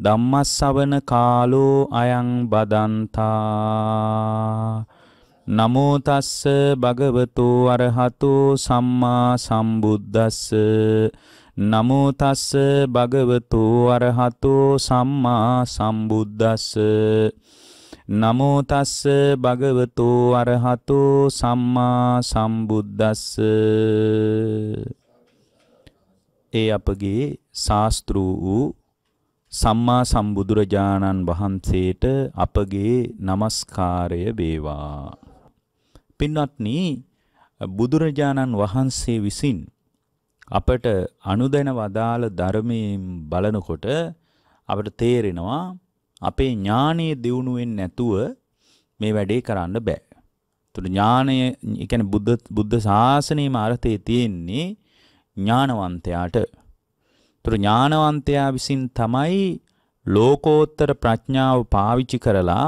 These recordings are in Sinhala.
ධම්මස්සවන කාලෝ අයං බදන්තා නමෝ තස්ස භගවතු අරහතෝ සම්මා සම්බුද්දස්ස නමෝ තස්ස භගවතු අරහතෝ සම්මා සම්බුද්දස්ස නමෝ තස්ස භගවතු අරහතෝ සම්මා සම්බුද්දස්ස ඒ අපගේ ශාස්ත්‍රු වූ සම්මා සම්බුදුරජාණන් වහන්සේට අපගේ নমස්කාරය වේවා. පින්වත්නි බුදුරජාණන් වහන්සේ විසින් අපට අනුදැන වදාළ ධර්මයෙන් බලනකොට අපට තේරෙනවා අපේ ඥානය දියුණු වෙන්නේ නැතුව මේ වැඩේ කරන්න බෑ. ඒතර ඥානය, ඒ කියන්නේ බුද්ධ බුද්ධ ශාසනයේ මාර්ථයේ තියෙන්නේ ඥානවන්තයාට ඒතර ඥානවන්තයා විසින් තමයි ලෝකෝත්තර ප්‍රඥාව පාවිච්චි කරලා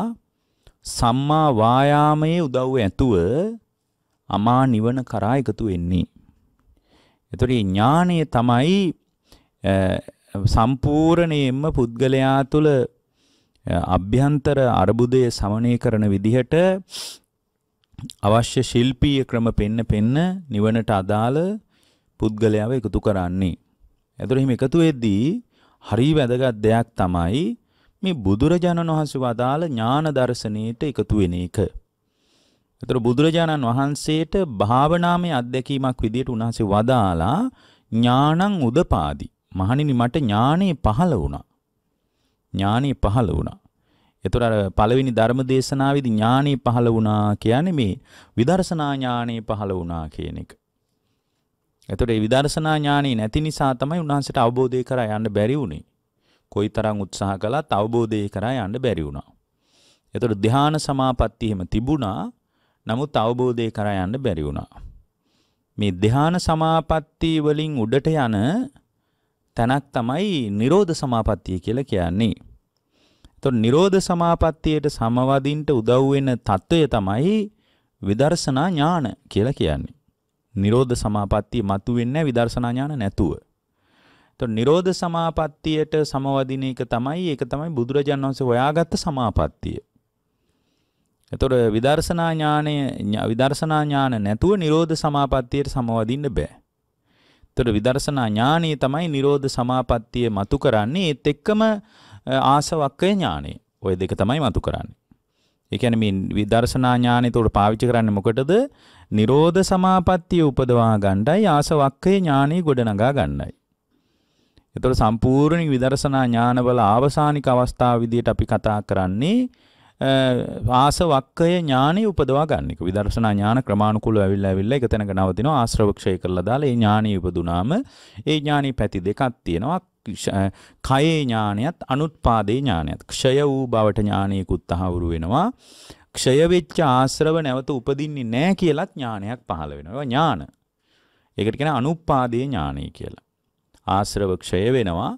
සම්මා වායාමයේ උදව්ව ඇතුව අමා නිවන කරා එකතු වෙන්නේ. එතකොට ඥානය තමයි සම්පූර්ණයෙන්ම පුද්ගලයා තුළ අභ්‍යන්තර අර්බුදය සමනය කරන විදිහට අවශ්‍ය ශිල්පීය ක්‍රම පෙන්න පෙන්න නිවනට අදාළ පුද්ගලයාව එකතු කරන්නේ. එතකොට හිම එකතු වෙද්දී හරි වැදගත් දෙයක් තමයි මේ බුදුරජාණන් වහන්සේ වදාළ ඥාන දර්ශනීයට එකතු වෙන එක. එතකොට බුදුරජාණන් වහන්සේට භාවනාමය අත්දැකීමක් විදිහට උන්වහන්සේ වදාලා ඥානං උදපාදි. මහණෙනි මට ඥානෙ පහළ වුණා. ඥානෙ පහළ වුණා. එතකොට අර පළවෙනි ධර්ම දේශනාවේදී ඥානෙ පහළ වුණා කියන්නේ මේ විදර්ශනා ඥානෙ පහළ වුණා කියන එක. එතකොට මේ විදර්ශනා ඥානෙ නැති නිසා තමයි උන්වහන්සේට අවබෝධය කරා යන්න බැරි වුනේ. කොයිතරම් උත්සාහ කළත් අවබෝධය කරා යන්න බැරි වුණා. එතකොට ධ්‍යාන සමාපatti එහෙම තිබුණා. නමුත් අවබෝධය කරා යන්න බැරි වුණා. මේ ධ්‍යාන සමාපatti වලින් උඩට යන තැනක් තමයි නිරෝධ සමාපත්තිය කියලා කියන්නේ. එතකොට නිරෝධ සමාපත්තියට සමවදින්ට උදව් වෙන తত্ত্বය තමයි විදර්ශනා ඥාන කියලා කියන්නේ. නිරෝධ සමාපත්තිය මතුවෙන්නේ විදර්ශනා ඥාන නැතුව. එතකොට නිරෝධ සමාපත්තියට සමවදින එක තමයි ඒක තමයි බුදුරජාණන් වහන්සේ හොයාගත්ත සමාපත්තිය. එතකොට විදර්ශනා ඥානය විදර්ශනා ඥාන නැතුව නිරෝධ සමාපත්තියට සමවදින්න බෑ. එතකොට විදර්ශනා ඥානය තමයි නිරෝධ සමාපත්තිය මතු කරන්නේ ඒත් එක්කම ආසවක්කය ඥානය. ওই දෙක තමයි මතු කරන්නේ. ඒ කියන්නේ මේ විදර්ශනා ඥානය උඩ පාවිච්චි කරන්නේ මොකටද? නිරෝධ සමාපත්තිය උපදවා ගන්නයි ආසවක්ඛේ ඥානෙ ගොඩනගා ගන්නයි. එතකොට සම්පූර්ණ විදර්ශනා ඥානවල ආවසානික අවස්ථාව විදිහට අපි කතා කරන්නේ ආසවක්කය ඥානෙ උපදවා ගන්න එක. විදර්ශනා ඥාන ක්‍රමානුකූලව ඇවිල්ලා ඇවිල්ලා එක තැනක නවතිනවා ආශ්‍රවක්ෂය කරලා දාලා ඒ ඥානෙ උපදුනාම ඒ ඥානෙ පැති දෙකක් තියෙනවා. කයේ ඥානයත් අනුත්පාදේ ඥානයත්. ක්ෂය වූ බවට ඥානෙකුත් තහවුරු වෙනවා. ක්ෂය වෙච්ච ආශ්‍රව නැවත උපදින්නේ නැහැ කියලත් ඥානයක් පහළ වෙනවා. ඒවා ඥාන. ඒකට කියන අනුපාදේ ඥානය කියලා. ආශ්‍රව ක්ෂය වෙනවා.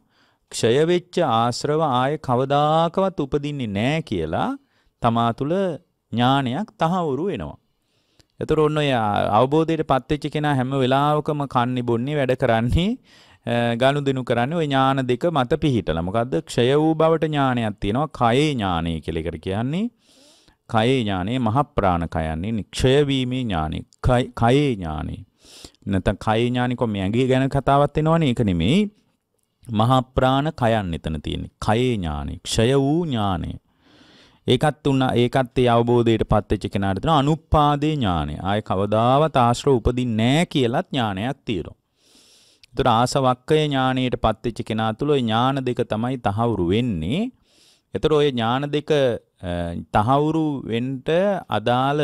ක්ෂය වෙච්ච ආශ්‍රව ආයේ කවදාකවත් උපදින්නේ නැහැ කියලා තමා තුළ ඥානයක් තහවුරු වෙනවා. එතකොට ඔන්න ඔය අවබෝධයට පත්වෙච්ච කෙනා හැම වෙලාවකම කන්නේ බොන්නේ වැඩ කරන්නේ ගනුදෙනු කරන්නේ ওই ඥාන දෙක මත පිහිටලා. මොකද්ද? ක්ෂය වූ බවට ඥානයක් තියෙනවා. කයේ ඥානය කියලා එකට කියන්නේ. කයේ ඥානේ මහප්‍රාණ කයන්නේ නික්ෂය වීමේ ඥානේ කයේ ඥානේ නැත්නම් කයේ ඥානේ කො මේ ඇඟේ ගැන කතාවක් වෙනවනේ ඒක නෙමෙයි මහප්‍රාණ කයන් එතන තියෙන්නේ කයේ ඥානේ ක්ෂය වූ ඥානේ ඒකත් උන්න ඒකත් ඒ අවබෝධයට පත්වෙච්ච කෙනාට දෙන අනුපාදේ ඥානය. ආය කවදාවත් ආශ්‍රව උපදින්නේ නැහැ කියලා ඥානයක් තියෙනවා. ඒතර ආසවක්කය ඥානයට පත්වෙච්ච කෙනා තුළ ඥාන දෙක තමයි තහවුරු වෙන්නේ. එතකොට ওই ඥාන දෙක තහවුරු වෙන්න අදාළ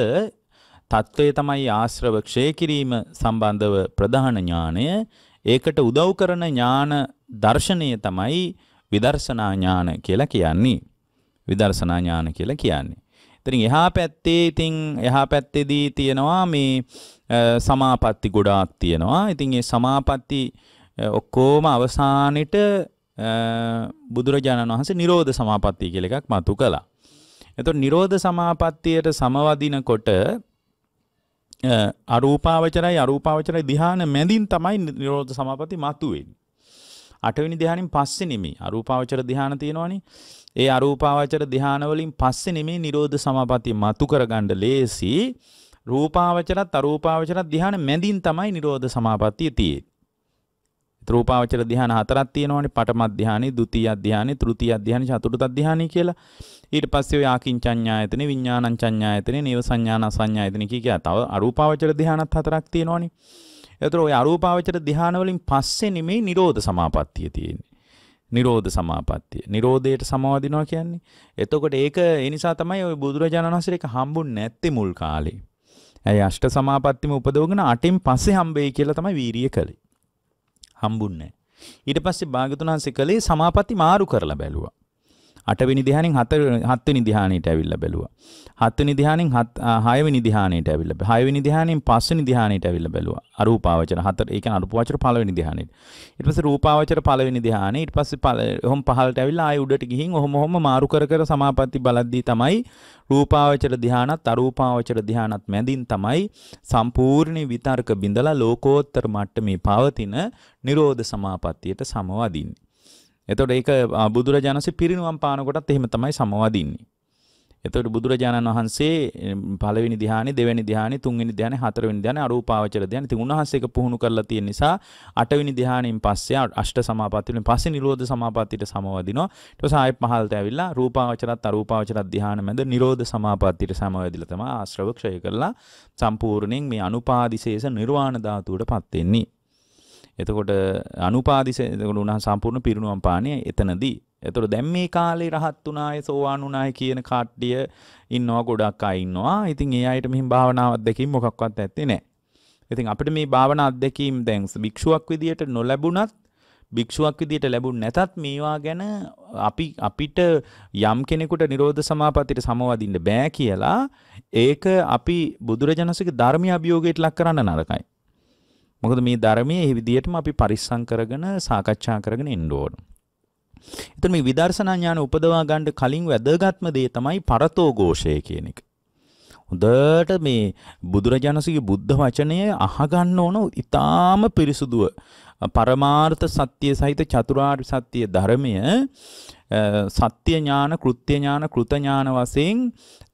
தત્ත්වය තමයි ආශ්‍රව ක්ෂය කිරීම සම්බන්ධව ප්‍රධාන ඥානය. ඒකට උදව් කරන ඥාන දර්ශනය තමයි විදර්ශනා ඥාන කියලා කියන්නේ. විදර්ශනා ඥාන කියලා කියන්නේ. ඉතින් එහා පැත්තේ ඉතින් එහා පැත්තේදී තියෙනවා මේ සමාපatti ගොඩාක් තියෙනවා. ඉතින් මේ සමාපatti ඔක්කොම අවසානෙට බුදුරජාණන් වහන්සේ නිරෝධ සමාපත්තිය කියල එකක් මතු කළා. එතු නිරෝධ සමාපත්තියට සමවදිනකොට අරූපාවචරයි අරූපාවචරයි දිහාන මැදින් තමයි නිරෝධ සමාපති මතුවෙන්. අටවිනි දිහානින් පස්සේ නෙමේ අරූපාවචර දිහාන තියෙනවනි ඒ අරූපාවචර දිහානවලින් පස්සේ නෙමේ නිරෝධ සමාපති මතු කරගණ්ඩ ලේසි රූපාවචරත් අරූපාවචරත් දිහාන මැදින් තමයි නිරෝධ සමාපත්තිය තියේ. රූපාවචර ධ්‍යාන හතරක් තියෙනවානේ පඨම ධ්‍යානෙ, ဒုတိ ය ධ්‍යානෙ, තෘතිය ධ්‍යානෙ, චතුර්ථ ධ්‍යානෙ කියලා. ඊට පස්සේ ඔය ආකින්චඤ්ඤායතනෙ, විඥානංචඤ්ඤායතනෙ, නේව සංඥානසඤ්ඤායතනෙ කිය කිය තව අරූපාවචර ධ්‍යානත් හතරක් තියෙනවානේ. එතකොට ඔය අරූපාවචර ධ්‍යාන වලින් පස්සේ නෙමේ නිරෝධ සමාපත්තිය තියෙන්නේ. නිරෝධ සමාපත්තිය. නිරෝධයට සමවදිනවා කියන්නේ. එතකොට ඒක ඒ නිසා තමයි ওই බුදුරජාණන් වහන්සේ එක හම්බුන්නේ නැත්තේ මුල් කාලේ. ඇයි අෂ්ට සමාපත්තියම උපදවගෙන අටින් පස්සේ හම්බෙයි කියලා තමයි වීරිය කළේ. හම්බුන්නේ. ඊට පස්සේ භාග්‍යතුන් වහන්සේ කළේ සමාපatti මාරු කරලා බැලුවා. අටවෙනි ධ්‍යානෙන් හත හත්වෙනි ධ්‍යානෙට ඇවිල්ලා බැලුවා. හත්වෙනි ධ්‍යානෙන් හයවෙනි ධ්‍යානෙට ඇවිල්ලා බැලුවා. හයවෙනි ධ්‍යානෙන් පස්වෙනි ධ්‍යානෙට ඇවිල්ලා බැලුවා. අරූපාවචර හතර ඒ කියන්නේ අරූපාවචර පළවෙනි ධ්‍යානෙට. ඊට පස්සේ රූපාවචර පළවෙනි ධ්‍යානෙ ඊට පස්සේ ඔහොම පහළට ඇවිල්ලා ආයෙ උඩට ගිහින් ඔහොම ඔහොම මාරු කර කර සමාපatti බලද්දී තමයි රූපාවචර ධ්‍යානත් අරූපාවචර ධ්‍යානත් මැදින් තමයි සම්පූර්ණ විතර්ක බිඳලා ලෝකෝත්තර මට්ටමේ පවතින නිරෝධ සමාපත්තියට සමවදින්නේ. එතකොට ඒක බුදුරජාණන්සේ පිරිනුවම් පානකොටත් එහෙම තමයි සමවදින්නේ. එතකොට බුදුරජාණන් වහන්සේ පළවෙනි ධ්‍යානෙ දෙවෙනි ධ්‍යානෙ තුන්වෙනි ධ්‍යානෙ හතරවෙනි ධ්‍යානෙ අරූපාවචර ධ්‍යානෙ ඉතින් උන්වහන්සේ ඒක පුහුණු කරලා තියෙන නිසා අටවෙනි ධ්‍යානෙන් පස්සේ අෂ්ට සමාපatti වලින් පස්සේ නිරෝධ සමාපattiට සමවදිනවා ඊට පස්සේ ආයෙත් පහළට ඇවිල්ලා රූපාවචරත් අරූපාවචරත් ධ්‍යාන මැද නිරෝධ සමාපattiට සමවැදිලා තමයි ආශ්‍රව ක්ෂය කරලා සම්පූර්ණයෙන් මේ අනුපාදිශේෂ නිර්වාණ ධාතුවටපත් වෙන්නේ එතකොට අනුපාදිස එතකොට උනා සම්පූර්ණ පිරිණුවම් පානය එතනදී. එතකොට දැන් මේ කාලේ රහත් උනාය සෝවාන් උනාය කියන කට්ටිය ඉන්නවා ගොඩක් අය ඉන්නවා. ඉතින් ඒ අයට මෙහිම භාවනාවක් දෙකින් මොකක්වත් ඇත්තේ නැහැ. ඉතින් අපිට මේ භාවනා අත්දැකීම් දැන් භික්ෂුවක් විදියට නොලැබුණත් භික්ෂුවක් විදියට ලැබුණ නැතත් මේවා ගැන අපි අපිට යම් කෙනෙකුට නිරෝධ සමාපත්තියට සමවදින්න බෑ කියලා ඒක අපි බුදුරජාණන්සේගේ ධර්මීය අභියෝගයට ලක් කරන්න නරකයි. මොකද මේ ධර්මයේ මේ විදිහටම අපි පරිස්සම් කරගෙන සාකච්ඡා කරගෙන ඉන්න ඕන. එතන මේ විදර්ශනා ඥාන උපදවා ගන්න කලින් වැදගත්ම දේ තමයි පරතෝ ഘോഷය කියන එක. හොඳට මේ බුදුරජාණන්සේගේ බුද්ධ වචනය අහගන්න ඕන ඉතාම පිරිසුදුව පරමාර්ථ සත්‍ය සහිත චතුරාර්ය සත්‍ය ධර්මය සත්‍ය ඥාන කෘත්‍ය ඥාන කෘත ඥාන වශයෙන්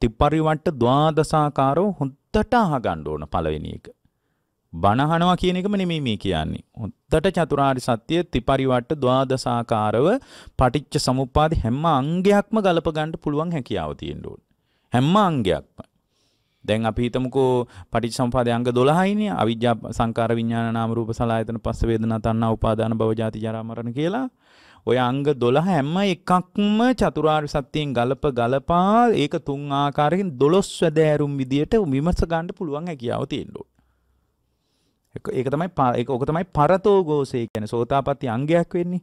ත්‍රිපරිවට්ට ද්වාදසාකාරෝ හොඳට අහගන්න ඕන පළවෙනි එක. බණහනවා කියන එකම නෙමෙයි මේ කියන්නේ. හොද්දට චතුරාර්ය සත්‍ය ත්‍රිපරිවට්ට ද්වාදසාකාරව පටිච්ච සමුප්පාද හැම අංගයක්ම ගලප ගන්න පුළුවන් හැකියාව තියෙන්න ඕනේ. හැම අංගයක්ම. දැන් අපි හිතමුකෝ පටිච්චසමුප්පාදයේ අංග 12යිනේ අවිජ්ජා සංකාර විඥාන නාම රූප සලආයතන පස්ස වේදනා තණ්හා උපාදාන භව ජාති ජරා මරණ කියලා ඔය අංග 12 හැම එකක්ම චතුරාර්ය සත්‍යයෙන් ගලප ගලපා ඒක තුන් ආකාරයකින් 12 වැදෑරුම් විදියට විමස ගන්න පුළුවන් හැකියාව තියෙනවා ඒක තමයි ඒක ඕක තමයි පරතෝ ഘോഷය කියන්නේ සෝතාපට්ටි අංගයක් වෙන්නේ.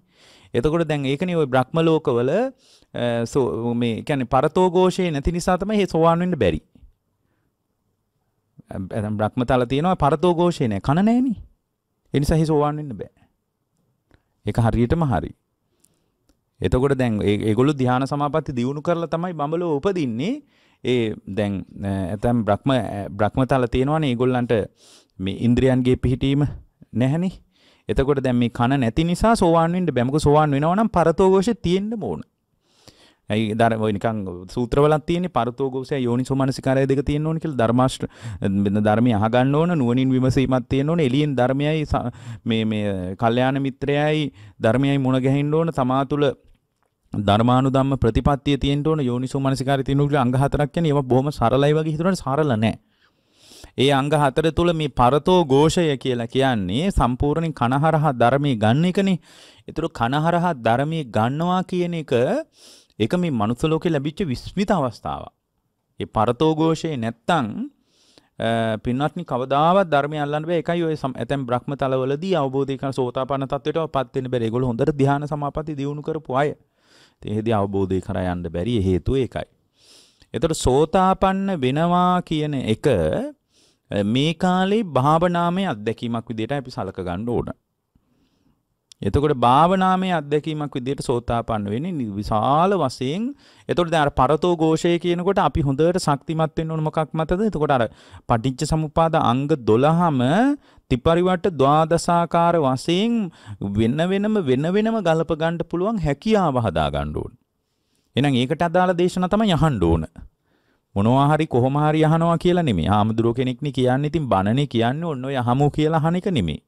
එතකොට දැන් ඒකනේ ওই බ්‍රහ්ම ලෝකවල මේ කියන්නේ පරතෝ ഘോഷේ නැති නිසා තමයි මේ සෝවාන් වෙන්න බැරි. දැන් බ්‍රහ්මතල තියෙනවා පරතෝ ഘോഷේ නැහැ. කන නැහෙනේ. ඒ නිසා හි සෝවාන් වෙන්න බෑ. ඒක හරියටම හරියි. එතකොට දැන් ඒගොල්ලු ධ්‍යාන සමාපatti දියුණු කරලා තමයි බඹලෝ උපදින්නේ. ඒ දැන් ඇතම් බ්‍රහ්ම බ්‍රහ්මතල තියෙනවනේ ඒගොල්ලන්ට මේ ඉන්ද්‍රියන්ගේ පිහිටීම නැහැනේ. එතකොට දැන් මේ කන නැති නිසා සෝවාන් වෙන්න බෑ. මොකද සෝවාන් වෙනවා නම් පරතෝഘോഷේ තියෙන්න ඕන. ඇයි දර ඔය නිකන් සූත්‍රවලක් තියෙන්නේ පරතෝഘോഷය යෝනිසෝමනසිකාරය දෙක තියෙන්න ඕන කියලා ධර්මාෂ්ට ධර්මයේ අහගන්න ඕන නුවණින් විමසීමක් තියෙන්න ඕන. එළියෙන් ධර්මයයි මේ මේ කල්යාණ මිත්‍රයයි ධර්මයයි මුණ ගැහෙන්න ඕන. තමා තුළ ධර්මානුධම්ම ප්‍රතිපත්තිය තියෙන්න ඕන. යෝනිසෝමනසිකාරය තියෙන්න ඕන. අංග හතරක් කියන්නේ ඒවා බොහොම සරලයි වගේ හිතනකොට සරල නෑ. ඒ අංග හතර තුළ මේ පරතෝ ഘോഷය කියලා කියන්නේ සම්පූර්ණයෙන් කනහරහ ධර්මී ගන්න එකනේ. ඒතර කනහරහ ධර්මී ගන්නවා කියන එක ඒක මේ මනුස්ස ලෝකේ ලැබිච්ච විස්මිත අවස්ථාවක්. ඒ පරතෝ ഘോഷේ නැත්තම් පින්වත්නි කවදාවත් ධර්මය අල්ලන්න බෑ. ඒකයි ඔය ඇතැම් බ්‍රහ්ම තලවලදී අවබෝධය කරන සෝතාපන්න තත්වයටපත් වෙන්න බැරි. ඒගොල්ලෝ හොඳට ධ්‍යාන සමාපatti දියුණු කරපු අය. එහෙදී අවබෝධය කරා යන්න බැරි හේතුව ඒකයි. එතකොට සෝතාපන්න වෙනවා කියන එක මේ කාලේ භාවනාමය අත්දැකීමක් විදිහට අපි සලක ගන්න ඕන. එතකොට භාවනාමය අත්දැකීමක් විදිහට සෝතාපන්න වෙන්නේ විශාල වශයෙන්. එතකොට දැන් අර පරතෝ ഘോഷය කියනකොට අපි හොඳට ශක්තිමත් වෙන්න ඕන මොකක් මතද? එතකොට අර පටිච්ච සමුපාද අංග 12ම ත්‍රිපරිවට ද්වාදසාකාර වශයෙන් වෙන වෙනම වෙන වෙනම ගලප ගන්න පුළුවන් හැකියාව හදා ගන්න ඕන. එහෙනම් ඒකට අදාළ දේශනා තමයි අහන්න ඕන. මොනවා හරි කොහොම හරි අහනවා කියලා නෙමෙයි. ආමුදුර කෙනෙක්නි කියන්නේ ඉතින් බණනේ කියන්නේ ඔන්න ඔය අහමු කියලා අහන එක නෙමෙයි.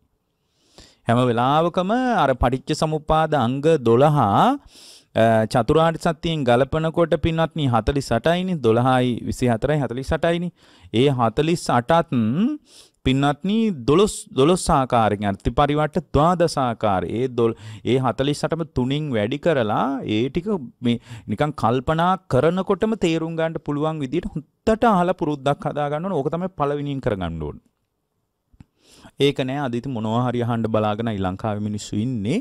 හැම වෙලාවකම අර පටිච්ච සමුප්පාද අංග 12 චතුරාර්ය සත්‍යයෙන් ගලපනකොට පින්වත්නි 48යිනි 12යි 24යි 48යිනි. ඒ 48ත් පින්නත්නී දොළොස් දොළොස් ආකාරෙන් අර්ථ පරිවට ද්වාදසාකාර ඒ දොල් ඒ හතලිස්සටම තුනින් වැඩි කරලා ඒ ටික මේ නිකන් කල්පනා කරනකොටම තේරුම් ගන්න පුළුවන් විදිහට හොත්තට අහලා පුරුද්දක් හදාගන්න ඕන ඕක තමයි පළවෙනියෙන් කරගන්න ඕන ඒක නෑ අදිති මොනවා හරි අහන්න බලාගෙන ඊ ලංකාවේ මිනිස්සු ඉන්නේ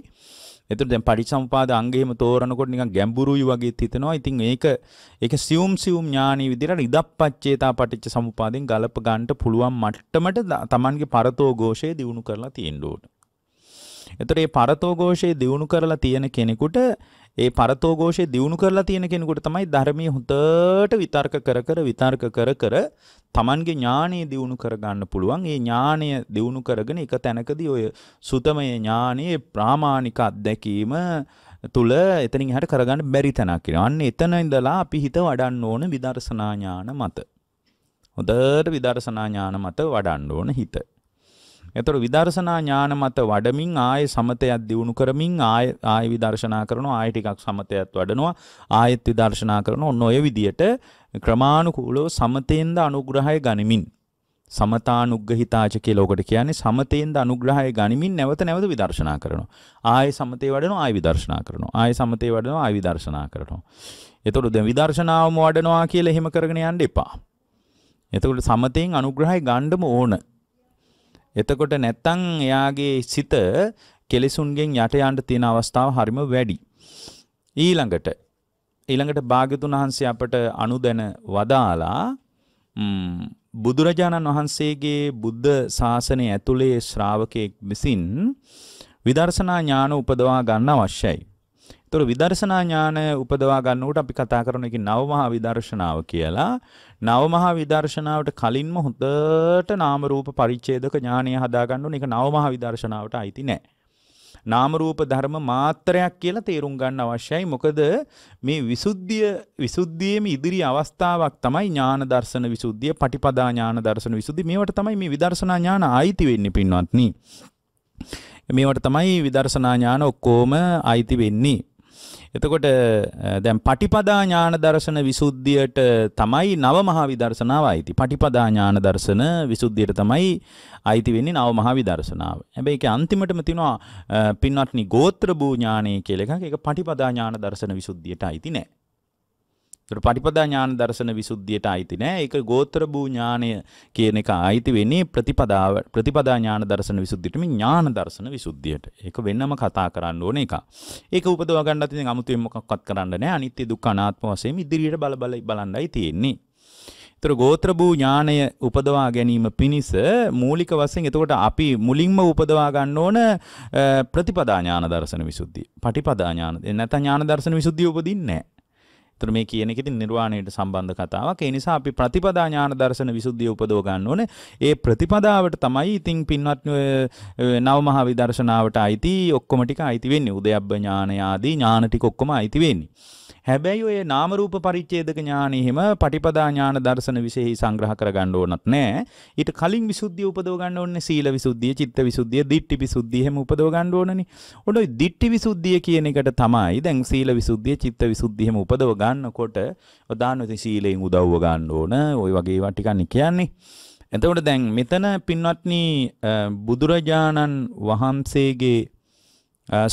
එතකොට දැන් පටිච්චසමුපාද අංගෙම තෝරනකොට නිකන් ගැඹුරුයි වගේ හිතෙනවා. ඉතින් ඒක ඒක සියුම් සියුම් ඥානීය විදිහට ඉදප්පච්චේතා පටිච්චසමුපාදෙන් ගලප ගන්නට පුළුවන් මට්ටමට Tamanගේ පරතෝഘോഷය දියුණු කරලා තියෙන්න ඕන. එතකොට මේ පරතෝഘോഷය දියුණු කරලා තියෙන කෙනෙකුට ඒ පරතෝഘോഷේ දිනු කරලා තියෙන කෙනෙකුට තමයි ධර්මයේ හොඳට විතර්ක කර කර විතර්ක කර කර Tamange ඥානෙ දිනු කරගන්න පුළුවන්. ඒ ඥානය දිනු කරගෙන එක තැනකදී ඔය සුතමයේ ඥානයේ ප්‍රාමාණික අත්දැකීම තුල එතනින් එහාට කරගන්න බැරි තැනක් කියලා. අන්න එතන ඉඳලා අපි හිත වඩන්න ඕන විදර්ශනා ඥාන මත. හොඳට විදර්ශනා ඥාන මත වඩන්න ඕන හිත. එතකොට විදර්ශනා ඥාන මත වඩමින් ආයේ සමතයක් දියුණු කරමින් ආයේ ආයේ විදර්ශනා කරනවා ආයේ ටිකක් සමතයත් වඩනවා ආයෙත් විදර්ශනා කරනවා ඔන්න ඔය විදියට ක්‍රමානුකූලව සමතෙන්ද අනුග්‍රහය ගනිමින් සමතානුග්‍රහිතාච කියලා ඔකට කියන්නේ සමතේන්ද අනුග්‍රහය ගනිමින් නැවත නැවත විදර්ශනා කරනවා. ආය සමතේ වඩනවා ආය විදර්ශනා කරනවා. ආය සමතේ වඩනවා ආය විදර්ශනා කරනවා. එතකොට දැන් විදර්ශනාවම වඩනවා කියලා එහෙම කරගෙන යන්න එපා. එතකොට සමතෙන් අනුග්‍රහය ගන්නම ඕන. එතකොට නැත්තම් එයාගේ සිත කෙලෙසුන්ගෙන් යට යන්න තියෙන අවස්ථාව හරිම වැඩි. ඊළඟට ඊළඟට භාග්‍යතුන් වහන්සේ අපට අනුදැන වදාලා බුදුරජාණන් වහන්සේගේ බුද්ධ ශාසනය ඇතුලේ ශ්‍රාවකයෙක් විසින් විදර්ශනා ඥාන උපදවා ගන්න අවශ්‍යයි. තොර විදර්ශනා ඥානය උපදවා ගන්නට අපි කතා කරන එක නවමහා විදර්ශනාව කියලා නවමහා විදර්ශනාවට කලින්ම හොඳට නාමරූප පරිච්චේදක ඥානය හදාගන්න එක නවමහා විදර්ශනාවට අයිති නෑ. නාමරූප ධර්ම මාත්‍රයක් කියලා තේරුම් ගන්න අවශ්‍යයි මොකද මේ විසුද්ධිය විසුද්ධියේම ඉදිරි අවස්ථාවක් තමයි ඥාන දර්ශන විසුද්ධිය පටිපදා ඥාන දර්ශන විසුද්ධි මේවට තමයි මේ විදර්ශනා ඥාන ආйти වෙන්නේ පින්වත්නි මේවට තමයි විදර්ශනා ඥාන ඔක්කොම ආйти වෙන්නේ එතකොට දැන් පටිපදා ඥාන දර්ශන විසුද්ධියට තමයි නව මහා විදර්ශනාව අයිති. පටිපදා ඥාන දර්ශන විසුද්ධියට තමයි අයිති වෙන්නේ නව මහා විදර්ශනාව. හැබැයි ඒකේ අන්තිමටම තියෙනවා පින්වත්නි ගෝත්‍ර භූ ඥානය කියලා එකක්. ඒක පටිපදා ඥාන දර්ශන විසුද්ධියට අයිති නෑ. ඒතර පටිපදා ඥාන දර්ශන විසුද්ධියට අයිති නෑ. ඒක ගෝත්‍ර භූ ඥානය කියන එක අයිති වෙන්නේ ප්‍රතිපදාව ප්‍රතිපදා ඥාන දර්ශන විසුද්ධියට මේ ඥාන දර්ශන විසුද්ධියට. ඒක වෙන්නම කතා කරන්න ඕන එකක්. ඒක උපදව ගන්නත් ඉතින් 아무තේ මොකක්වත් කරන්න නෑ. අනිත්‍ය දුක්ඛ අනාත්ම වශයෙන් ඉදිරියට බල බල බලන්නයි තියෙන්නේ. ඒතර ගෝත්‍ර භූ ඥානය උපදවා ගැනීම පිණිස මූලික වශයෙන් එතකොට අපි මුලින්ම උපදවා ගන්න ඕන ප්‍රතිපදා ඥාන දර්ශන විසුද්ධිය. පටිපදා ඥාන. නැත්නම් ඥාන දර්ශන විසුද්ධිය උපදින්නේ නෑ. එතකොට මේ කියන එක ඉතින් නිර්වාණයට සම්බන්ධ කතාවක්. ඒ නිසා අපි ප්‍රතිපදා ඥාන දර්ශන විසුද්ධිය උපදව ගන්න ඕනේ. ඒ ප්‍රතිපදාවට තමයි ඉතින් පින්වත් නව මහ විදර්ශනාවට අයිති ඔක්කොම ටික අයිති වෙන්නේ. උදයබ්බ ඥාන ආදී ඥාන ටික ඔක්කොම අයිති වෙන්නේ. හැබැයි ඔය නාමරූප පරිච්ඡේදක ඥානෙ හිම පටිපදා ඥාන දර්ශන විශේෂයි සංග්‍රහ කරගන්න ඕනත් නෑ. ඊට කලින් විසුද්ධිය උපදව ගන්න ඕනේ සීල විසුද්ධිය, චිත්ත විසුද්ධිය, දිට්ඨි විසුද්ධිය හැම උපදව ගන්න ඕනනේ. ඔන්න ඔය දිට්ඨි විසුද්ධිය කියන එකට තමයි දැන් සීල විසුද්ධිය, චිත්ත විසුද්ධිය හැම උපදව ගන්නකොට දාන සීලයෙන් උදව්ව ගන්න ඕන. ওই වගේ ඒවා ටිකක් කියන්නේ. එතකොට දැන් මෙතන පින්වත්නි බුදුරජාණන් වහන්සේගේ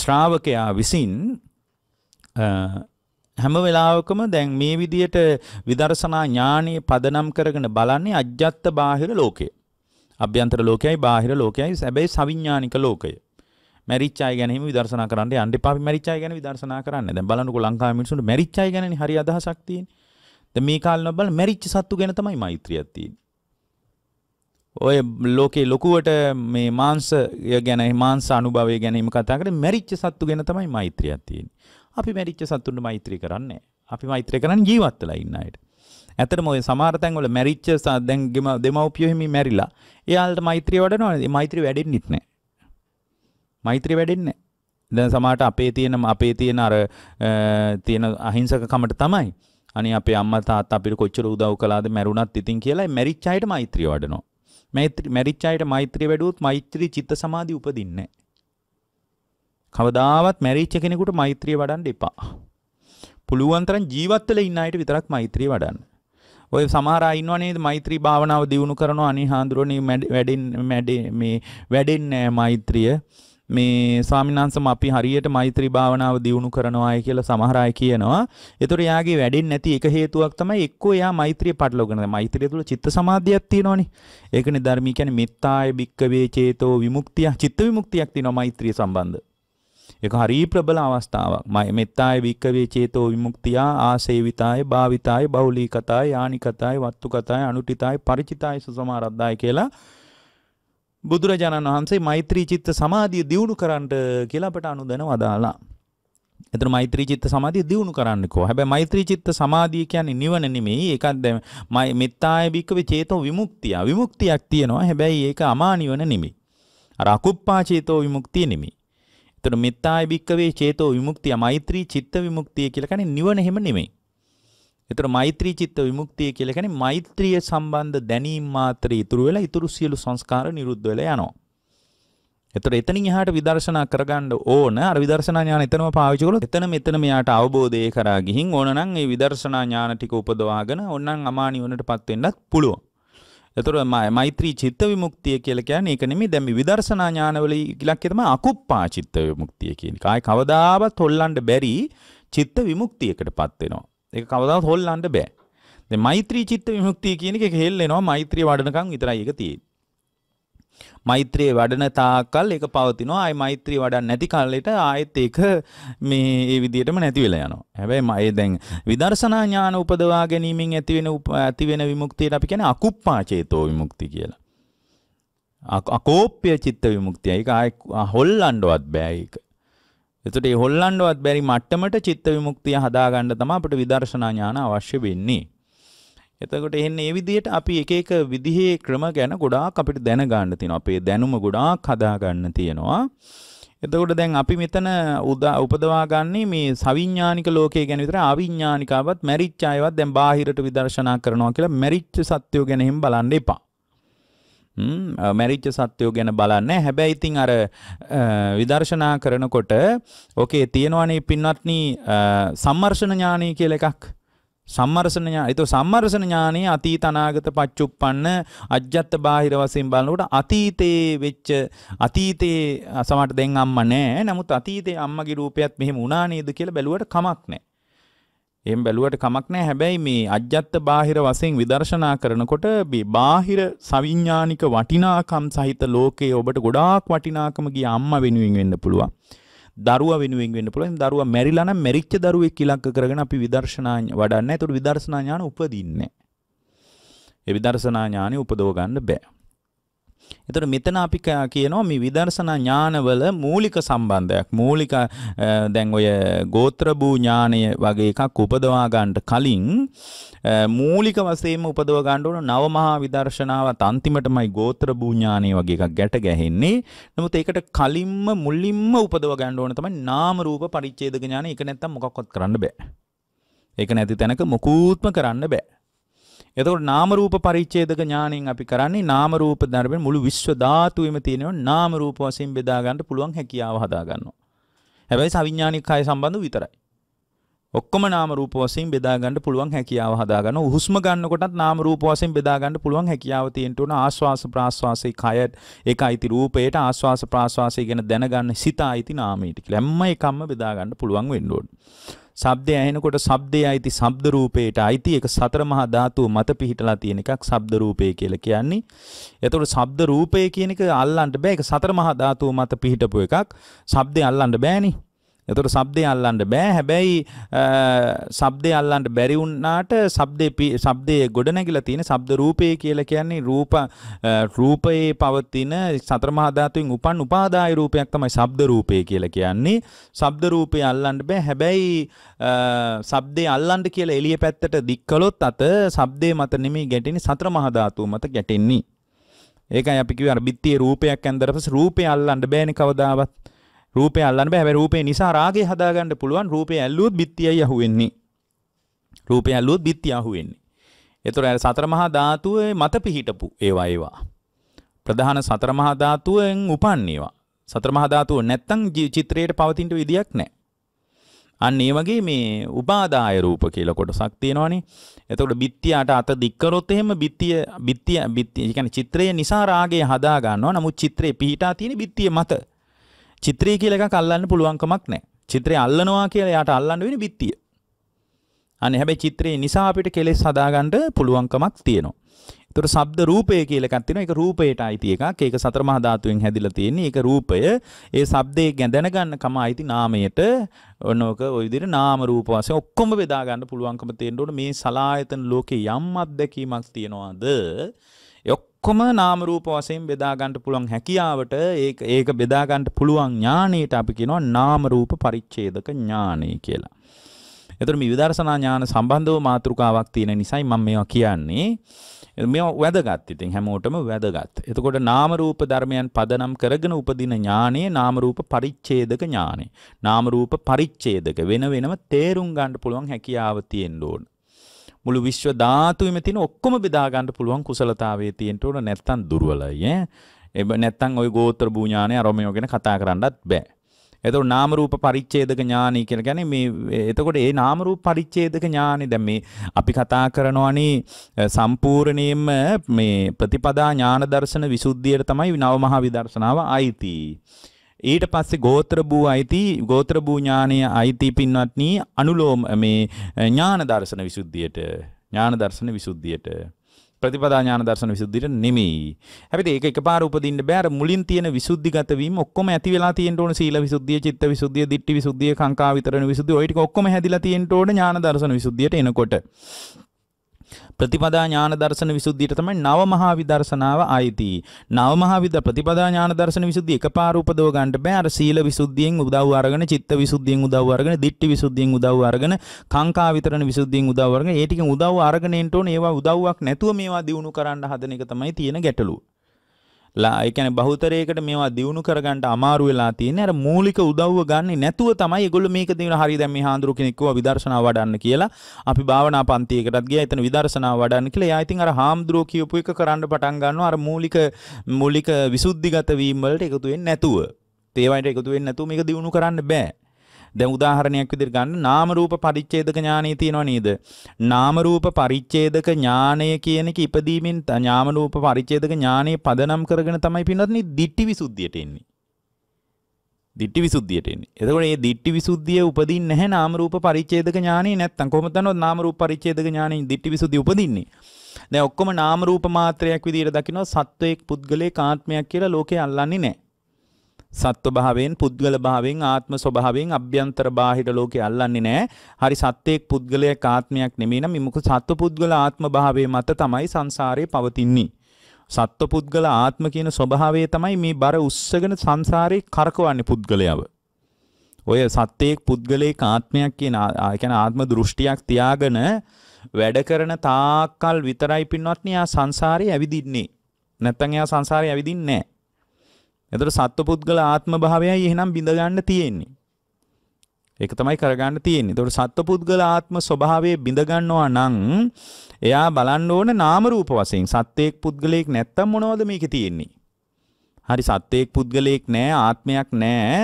ශ්‍රාවකයා විසින් හැම වෙලාවකම දැන් මේ විදියට විදර්ශනා ඥානෙ පදනම් කරගෙන බලන්නේ අජ්ජත්ත බාහිර ලෝකය. අභ්‍යන්තර ලෝකයයි බාහිර ලෝකයයි හැබැයි සවිඥානික ලෝකය. මැරිච්ච අය ගැන හිම විදර්ශනා කරන්න යන්න එපා. මැරිච්ච අය ගැන විදර්ශනා කරන්න. දැන් බලන්නකෝ ලංකාවේ මිනිස්සුන්ට මැරිච්ච අය ගැනනේ හරි අදහසක් තියෙන්නේ. දැන් මේ කාලේ බලන්න මැරිච්ච සත්තු ගැන තමයි මෛත්‍රියක් තියෙන්නේ. ඔය ලෝකේ ලොකුවට මේ මාංශය ගැන මාංශ අනුභවය ගැන කතා කරේ මැරිච්ච සත්තු ගැන තමයි මෛත්‍රියක් තියෙන්නේ. අපි මැරිච්ච සතුන්ට මෛත්‍රී කරන්නේ. අපි මෛත්‍රී කරන්නේ ජීවත් වෙලා ඉන්න අයට. ඇතරම ඔය සමහර තැන්වල මැරිච්ච දැන් දෙමව්පියෝ හිමි මැරිලා. එයාලට මෛත්‍රිය වඩනවනේ. මෛත්‍රිය වැඩෙන්නෙත් නැහැ. මෛත්‍රිය වැඩෙන්නේ නැහැ. දැන් සමහරට අපේ තියෙන අපේ තියෙන අර තියෙන අහිංසකකමට තමයි. අනේ අපේ අම්මා තාත්තා අපිට කොච්චර උදව් කළාද මැරුණත් ඉතින් කියලා මැරිච්ච අයට මෛත්‍රිය වඩනවා. මෛත්‍රී මැරිච්ච අයට මෛත්‍රිය වැඩුවොත් මෛත්‍රී චිත්ත සමාධි උපදින්නේ නැහැ. කවදාවත් මැරිච්ච කෙනෙකුට මෛත්‍රිය වඩන්න එපා. පුළුවන් තරම් ජීවත් වෙලා ඉන්න අයට විතරක් මෛත්‍රිය වඩන්න. ඔය සමහර අය ඉන්නවා නේද මෛත්‍රී භාවනාව දියුණු කරනවා අනේ හාඳුරනේ වැඩෙන් මේ වැඩෙන්නේ මෛත්‍රිය. මේ ස්වාමිනාන්සම අපි හරියට මෛත්‍රී භාවනාව දියුණු කරනවායි කියලා සමහර අය කියනවා. ඒතර එයාගේ වැඩෙන්නේ නැති එක හේතුවක් තමයි එක්කෝ එයා මෛත්‍රිය පටලවගෙන. මෛත්‍රිය තුළ චිත්ත සමාධියක් තියෙනවනේ. ඒකනේ ධර්මී කියන්නේ මෙත්තාය, බික්කවේ, චේතෝ, විමුක්තිය, චිත්ත විමුක්තියක් තියෙනවා මෛත්‍රිය සම්බන්ධව. ඒක හරි ප්‍රබල අවස්ථාවක්. මෙත්තාය වික්කවේ චේතෝ විමුක්තියා ආසේවිතාය භාවිතාය බෞලීකතාය යානිකතාය වත්තුකතාය අනුටිතාය ಪರಿචිතාය සසමාරද්දාය කියලා බුදුරජාණන් වහන්සේ මෛත්‍රී චිත්ත සමාධිය දියුණු කරන්නට කියලා අපට අනුදැන වදාලා. එතන මෛත්‍රී චිත්ත සමාධිය දියුණු කරන්නකෝ. හැබැයි මෛත්‍රී චිත්ත සමාධිය කියන්නේ නිවන නෙමෙයි. ඒකත් දැන් මෙත්තාය භික්කවේ චේතෝ විමුක්තිය. විමුක්තියක් තියෙනවා. හැබැයි ඒක අමා නිවන නෙමෙයි. අර අකුප්පා චේතෝ විමුක්තිය නෙමෙයි. එතකොට මෙත්තාය භික්කවේ චේතෝ විමුක්තිය මෛත්‍රී චිත්ත විමුක්තිය කියලා කියන්නේ නිවන හැම නෙමෙයි. එතකොට මෛත්‍රී චිත්ත විමුක්තිය කියලා කියන්නේ මෛත්‍රිය සම්බන්ධ දැනීම් මාත්‍රේ ඉතුරු වෙලා ඉතුරු සියලු සංස්කාර නිරුද්ධ වෙලා යනවා. එතකොට එතනින් එහාට විදර්ශනා කරගන්න ඕන අර විදර්ශනා ඥාන එතනම පාවිච්චි කළොත් එතන මෙතන මෙයාට අවබෝධය කරා ගිහින් ඕනනම් මේ විදර්ශනා ඥාන ටික උපදවාගෙන ඕනනම් අමා නිවනටපත් වෙන්නත් පුළුවන්. එතකොට මෛත්‍රී චිත්ත විමුක්තිය කියලා කියන්නේ ඒක නෙමෙයි දැන් මේ විදර්ශනා ඥානවල ඉලක්කය තමයි අකුප්පා චිත්ත විමුක්තිය කියන්නේ. කායි කවදාවත් හොල්ලන්න බැරි චිත්ත විමුක්තියකටපත් වෙනවා. ඒක කවදාවත් හොල්ලන්න බෑ. දැන් මෛත්‍රී චිත්ත විමුක්තිය කියන එක හෙල්ලෙනවා මෛත්‍රිය වඩනකම් විතරයි ඒක තියෙන්නේ. මෛත්‍රිය වැඩන තාකල් එක පවතිනවා ආයි මෛත්‍රී වඩන්න නැති කල්ලට ආයෙත් ඒක මේ ඒ විදිහටම නැති වෙලා යනවා. හැබැයි මම දැන් විදර්ශනා ඥාන උපදවා ගැනීමෙන් ඇතිවෙන ඇතිවෙන විමුක්තියට අපි කියන්නේ අකුප්පා චේතෝ විමුක්ති කියලා. අකෝප්‍ය චිත්ත විමුක්තිය. ඒක ආයි හොල්ලන්නවත් බෑ ඒක. එතකොට මේ හොල්ලන්නවත් බැරි මට්ටමට චිත්ත විමුක්තිය හදාගන්න තමයි අපිට විදර්ශනා ඥාන අවශ්‍ය වෙන්නේ. එතකොට එහෙන්න ඒ විදිහට අපි එක එක විදිහේ ක්‍රම ගැන ගොඩාක් අපිට දැන ගන්න තියෙනවා. අපේ දැනුම ගොඩාක් හදා ගන්න තියෙනවා. එතකොට දැන් අපි මෙතන උදා උපදවා ගන්නේ මේ සවිඥානික ලෝකයේ ගැන විතර ආවිඥානිකාවත් මැරිච්ච අයවත් දැන් බාහිරට විදර්ශනා කරනවා කියලා මැරිච්ච සත්‍යෝ ගැන එහෙම බලන්න එපා. මැරිච්ච සත්‍යෝ ගැන බලන්න හැබැයි ඉතින් අර විදර්ශනා කරනකොට ඕකේ තියෙනවනේ පින්වත්නි සම්මර්ෂණ ඥානය කියලා එකක් සම්මර්සන ඥාන. ඒතෝ සම්මර්සන ඥානයේ අතීත අනාගත පච්චුප්පන්න අජ්ජත් බාහිර වශයෙන් බලනකොට අතීතයේ වෙච්ච අතීතයේ සමහරට දැන් අම්මා නැහැ. නමුත් අතීතයේ අම්මගේ රූපයත් මෙහෙම වුණා නේද කියලා බැලුවට කමක් නැහැ. එහෙම බැලුවට කමක් නැහැ. හැබැයි මේ අජ්ජත් බාහිර වශයෙන් විදර්ශනා කරනකොට මේ බාහිර සවිඥානික වටිනාකම් සහිත ලෝකයේ ඔබට ගොඩාක් වටිනාකම ගිය අම්මා වෙනුවෙන් වෙන්න පුළුවන්. දරුවා වෙනුවෙන් වෙන්න පුළුවන්. දරුවා මැරිලා නම් මැරිච්ච දරුවෙක් ඉලක්ක කරගෙන අපි විදර්ශනා වඩන්නේ. ඒතකොට විදර්ශනා ඥාන උපදින්නේ. ඒ විදර්ශනා ඥානෙ උපදව ගන්න බෑ. එතකොට මෙතන අපි කියනවා මේ විදර්ශනා ඥානවල මූලික සම්බන්ධයක් මූලික දැන් ඔය ගෝත්‍ර භූ ඥානය වගේ එකක් උපදවා ගන්නට කලින් මූලික වශයෙන්ම උපදව ගන්න ඕන නව මහා විදර්ශනාවත් අන්තිමටමයි ගෝත්‍ර භූ ඥානය වගේ එකක් ගැට ගැහෙන්නේ නමුත් ඒකට කලින්ම මුලින්ම උපදව ගන්න ඕන තමයි නාම රූප පරිච්ඡේදක ඥානය ඒක නැත්තම් මොකක්වත් කරන්න බෑ ඒක නැති තැනක මොකුත්ම කරන්න බෑ එතකොට නාම රූප පරිච්ඡේදක ඥාණයෙන් අපි කරන්නේ නාම රූප ධර්මෙන් මුළු විශ්ව ධාතුවෙම තියෙනවා නාම රූප වශයෙන් බෙදා ගන්න පුළුවන් හැකියාව හදා ගන්නවා. හැබැයි සවිඥානික කය සම්බන්ධ විතරයි. ඔක්කොම නාම රූප වශයෙන් බෙදා ගන්න පුළුවන් හැකියාව හදා ගන්න. හුස්ම ගන්නකොටත් නාම රූප වශයෙන් බෙදා ගන්න පුළුවන් හැකියාව තියෙන්න ඕන. ආස්වාස ප්‍රාස්වාසයේ කය ඒක අයිති රූපයට ආස්වාස ප්‍රාස්වාසය ගැන දැනගන්න සිත අයිති නාමයට කියලා. හැම එකක්ම බෙදා ගන්න පුළුවන් වෙන්න ඕන. ශබ්දය ඇහෙනකොට ශබ්දයේ අයිති ශබ්ද රූපේට අයිති ඒක සතර මහා ධාතුව මත පිහිටලා තියෙන එකක් ශබ්ද රූපය කියලා කියන්නේ. එතකොට ශබ්ද රූපය කියන එක අල්ලන්න බෑ. ඒක සතර මහා ධාතුව මත පිහිටපු එකක්. ශබ්දය අල්ලන්න බෑනේ. එතකොට shabdේ අල්ලන්න බෑ. හැබැයි shabdේ අල්ලන්න බැරි වුණාට shabdේ shabdේ ගොඩ නැගිලා තියෙන shabd රූපේ කියලා කියන්නේ රූප රූපයේ පවතින සතර මහා ධාතුන් උපන් උපාදාය රූපයක් තමයි shabd රූපේ කියලා කියන්නේ. shabd රූපේ අල්ලන්න බෑ. හැබැයි shabdේ අල්ලන්න කියලා එළිය පැත්තට දික් කළොත් අත shabdේ මත නෙමෙයි ගැටෙන්නේ සතර මහා ධාතු මත ගැටෙන්නේ. ඒකයි අපි කිව්වේ අර බිත්තියේ රූපයක් ඇන්දරපස් රූපේ අල්ලන්න බෑනේ කවදාවත්. රූපය අල්ලන්න බෑ හැබැයි රූපේ නිසා රාගය හදාගන්න පුළුවන් රූපේ ඇල්ලුවොත් බිත්තියයි අහුවෙන්නේ රූපය ඇල්ලුවොත් බිත්තිය අහුවෙන්නේ එතකොට අර සතර මහා ධාතුවේ මත පිහිටපු ඒවා ඒවා ප්‍රධාන සතර මහා ධාතුවෙන් උපන්නේවා සතර මහා ධාතුව නැත්තම් චිත්‍රයේ පවතින විදියක් නැහැ අන්න ඒ වගේ මේ උපාදාය රූප කියලා කොටසක් තියෙනවනේ. එතකොට බිත්තියට අත දික් කරොත් එහෙම බිත්තිය බිත්තිය බිත්තිය කියන්නේ චිත්‍රය නිසා රාගය හදා ගන්නවා. නමුත් චිත්‍රේ පිහිටා තියෙන බිත්තිය මත. චිත්‍රය කියලා එකක් අල්ලන්න පුළුවන්කමක් නැහැ. චිත්‍රය අල්ලනවා කියලා යාට අල්ලන්න වෙන්නේ බිත්තිය. අනේ හැබැයි චිත්‍රය නිසා අපිට කෙලෙස් හදාගන්න පුළුවන්කමක් තියෙනවා. ඒතර ශබ්ද රූපය කියලා එකක් තියෙනවා. ඒක රූපයට අයිති එකක්. ඒක සතර මහා ධාතුවෙන් හැදිලා තියෙන්නේ. ඒක රූපය. ඒ ශබ්දේ ගැඳෙන ගන්න කම අයිති නාමයට. ඔන්නෝක ওই විදිහට නාම රූප වශයෙන් ඔක්කොම බෙදා ගන්න පුළුවන්කම තියෙන්න ඕනේ. මේ සලායතන ලෝකේ යම් අත්දැකීමක් තියනවාද? ඔක්කොම නාම රූප වශයෙන් බෙදා ගන්න පුළුවන් හැකියාවට ඒක ඒක බෙදා ගන්න පුළුවන් ඥාණයට අපි කියනවා නාම රූප පරිච්ඡේදක ඥාණය කියලා. එතකොට මේ විදර්ශනා ඥාන සම්බන්ධව මාතෘකාවක් තියෙන නිසායි මම මේවා කියන්නේ. මේ වැදගත් ඉතින් හැමෝටම වැදගත්. එතකොට නාම රූප ධර්මයන් පදනම් කරගෙන උපදින ඥානයේ නාම රූප පරිච්ඡේදක ඥානය. නාම රූප පරිච්ඡේදක වෙන වෙනම තේරුම් ගන්න පුළුවන් හැකියාව තියෙන්න ඕන. මුළු විශ්ව ධාතුවෙම තියෙන ඔක්කොම බෙදා ගන්න පුළුවන් කුසලතාවයේ තියෙන්න ඕන නැත්තම් දුර්වලයි ඈ. එබ නැත්තම් ওই ගෝත්‍ර භූ ඥානය අරමයෝ ගැන කතා කරන්නත් බෑ. එතකොට නාම රූප පරිච්ඡේදක ඥානයි කියලා කියන්නේ මේ එතකොට ඒ නාම රූප පරිච්ඡේදක ඥානෙ දැන් මේ අපි කතා කරනවනේ සම්පූර්ණයෙන්ම මේ ප්‍රතිපදා ඥාන දර්ශන විසුද්ධියට තමයි නව මහා විදර්ශනාව ආйти. ඊට පස්සේ ගෝත්‍ර භූ අයිති ගෝත්‍ර භූ ඥානය අයිති පින්වත්නි අනුලෝම මේ ඥාන දර්ශන විසුද්ධියට ඥාන දර්ශන විසුද්ධියට ප්‍රතිපදා ඥාන දර්ශන විසුද්ධියට නෙමෙයි. හැබැයි ඒක එකපාර උපදින්න බෑ. මුලින් තියෙන විසුද්ධිගත වීම ඔක්කොම ඇති වෙලා තියෙන්න ඕන සීල විසුද්ධිය, චිත්ත විසුද්ධිය, දිට්ඨි විසුද්ධිය, කාංකා විතරණ විසුද්ධිය ඔය ටික ඔක්කොම හැදිලා තියෙන්න ඕන ඥාන දර්ශන විසුද්ධියට එනකොට. ප්‍රතිපදා ඥාන දර්ශන විසුද්ධියට තමයි නව මහා විදර්ශනාව ආйти. නව මහා විද ප්‍රතිපදා ඥාන දර්ශන විසුද්ධිය එකපාර උපදව ගන්න බෑ. අර සීල විසුද්ධියෙන් උදව් අරගෙන, චිත්ත විසුද්ධියෙන් උදව් අරගෙන, දිට්ඨි විසුද්ධියෙන් උදව් අරගෙන, කාංකා විතරණ විසුද්ධියෙන් උදව් අරගෙන, ඒ ටිකෙන් උදව් අරගෙන එන්න ඕනේ. ඒවා උදව්වක් නැතුව මේවා දිනු කරන්න හදන එක තමයි තියෙන ගැටලුව. ලා ඒ කියන්නේ බහුතරයකට මේවා දිනු කරගන්න අමාරු වෙලා තියෙන අර මූලික උදව්ව ගන්නේ නැතුව තමයි ඒගොල්ලෝ මේක දිනන හරිය දැන් මේ හාඳුරු කෙනෙක් කිව්වා විදර්ශනා වඩන්න කියලා අපි භාවනා පන්තියකටත් ගියා එතන විදර්ශනා වඩන්න කියලා එයා ඉතින් අර හාමුදුරුවෝ කියපු එක කරන්න පටන් ගන්නවා අර මූලික මූලික විසුද්ධිගත වීම වලට එකතු වෙන්නේ නැතුව ඒවයිට එකතු වෙන්නේ නැතුව මේක දිනු කරන්න බෑ දැන් උදාහරණයක් විදිහට ගන්න නාම රූප පරිච්ඡේදක ඥානය තියෙනවා නේද? නාම රූප පරිච්ඡේදක ඥානය කියන එක ඉපදීමෙන් නාම රූප පරිච්ඡේදක ඥානය පදනම් කරගෙන තමයි පින්වත්නි දිට්ටි විසුද්ධියට එන්නේ. දිට්ටි විසුද්ධියට එන්නේ. එතකොට මේ දිට්ටි විසුද්ධිය උපදින්නේ නැහැ නාම රූප පරිච්ඡේදක ඥානෙ නැත්තම් කොහොමද දන්නවද නාම රූප පරිච්ඡේදක ඥානෙ දිට්ටි විසුද්ධිය උපදින්නේ? දැන් ඔක්කොම නාම රූප මාත්‍රයක් විදිහට දකිනවා සත්වයක් පුද්ගලයෙක් ආත්මයක් කියලා ලෝකේ අල්ලන්නේ නැහැ. සත්ව භාවයෙන් පුද්ගල භාවයෙන් ආත්ම ස්වභාවයෙන් අභ්‍යන්තර බාහිර ලෝකේ අල්ලන්නේ නැහැ. හරි සත්‍යයක් පුද්ගලයක් ආත්මයක් නෙමෙයි නම් මේක සත්ව පුද්ගල ආත්ම භාවයේ මත තමයි සංසාරේ පවතින්නේ. සත්ව පුද්ගල ආත්ම කියන ස්වභාවය තමයි මේ බර උස්සගෙන සංසාරේ කරකවන්නේ පුද්ගලයව. ඔය සත්‍යයක් පුද්ගලයක ආත්මයක් කියන يعني ආත්ම දෘෂ්ටියක් තියාගෙන වැඩ කරන තාක්කල් විතරයි පින්වත්නි ආ සංසාරේ ඇවිදින්නේ. නැත්තම් එයා සංසාරේ ඇවිදින්නේ නැහැ. එතකොට සත්පුද්ගල ආත්ම භාවයයි එහෙනම් බිඳ ගන්න තියෙන්නේ. ඒක තමයි කරගන්න තියෙන්නේ. එතකොට සත්පුද්ගල ආත්ම ස්වභාවයේ බිඳ ගන්නවා නම් එයා බලන්න ඕන නාම රූප වශයෙන් සත්‍යයක් පුද්ගලයක් නැත්තම් මොනවද මේකේ තියෙන්නේ? හරි සත්‍යයක් පුද්ගලයක් නැහැ ආත්මයක් නැහැ.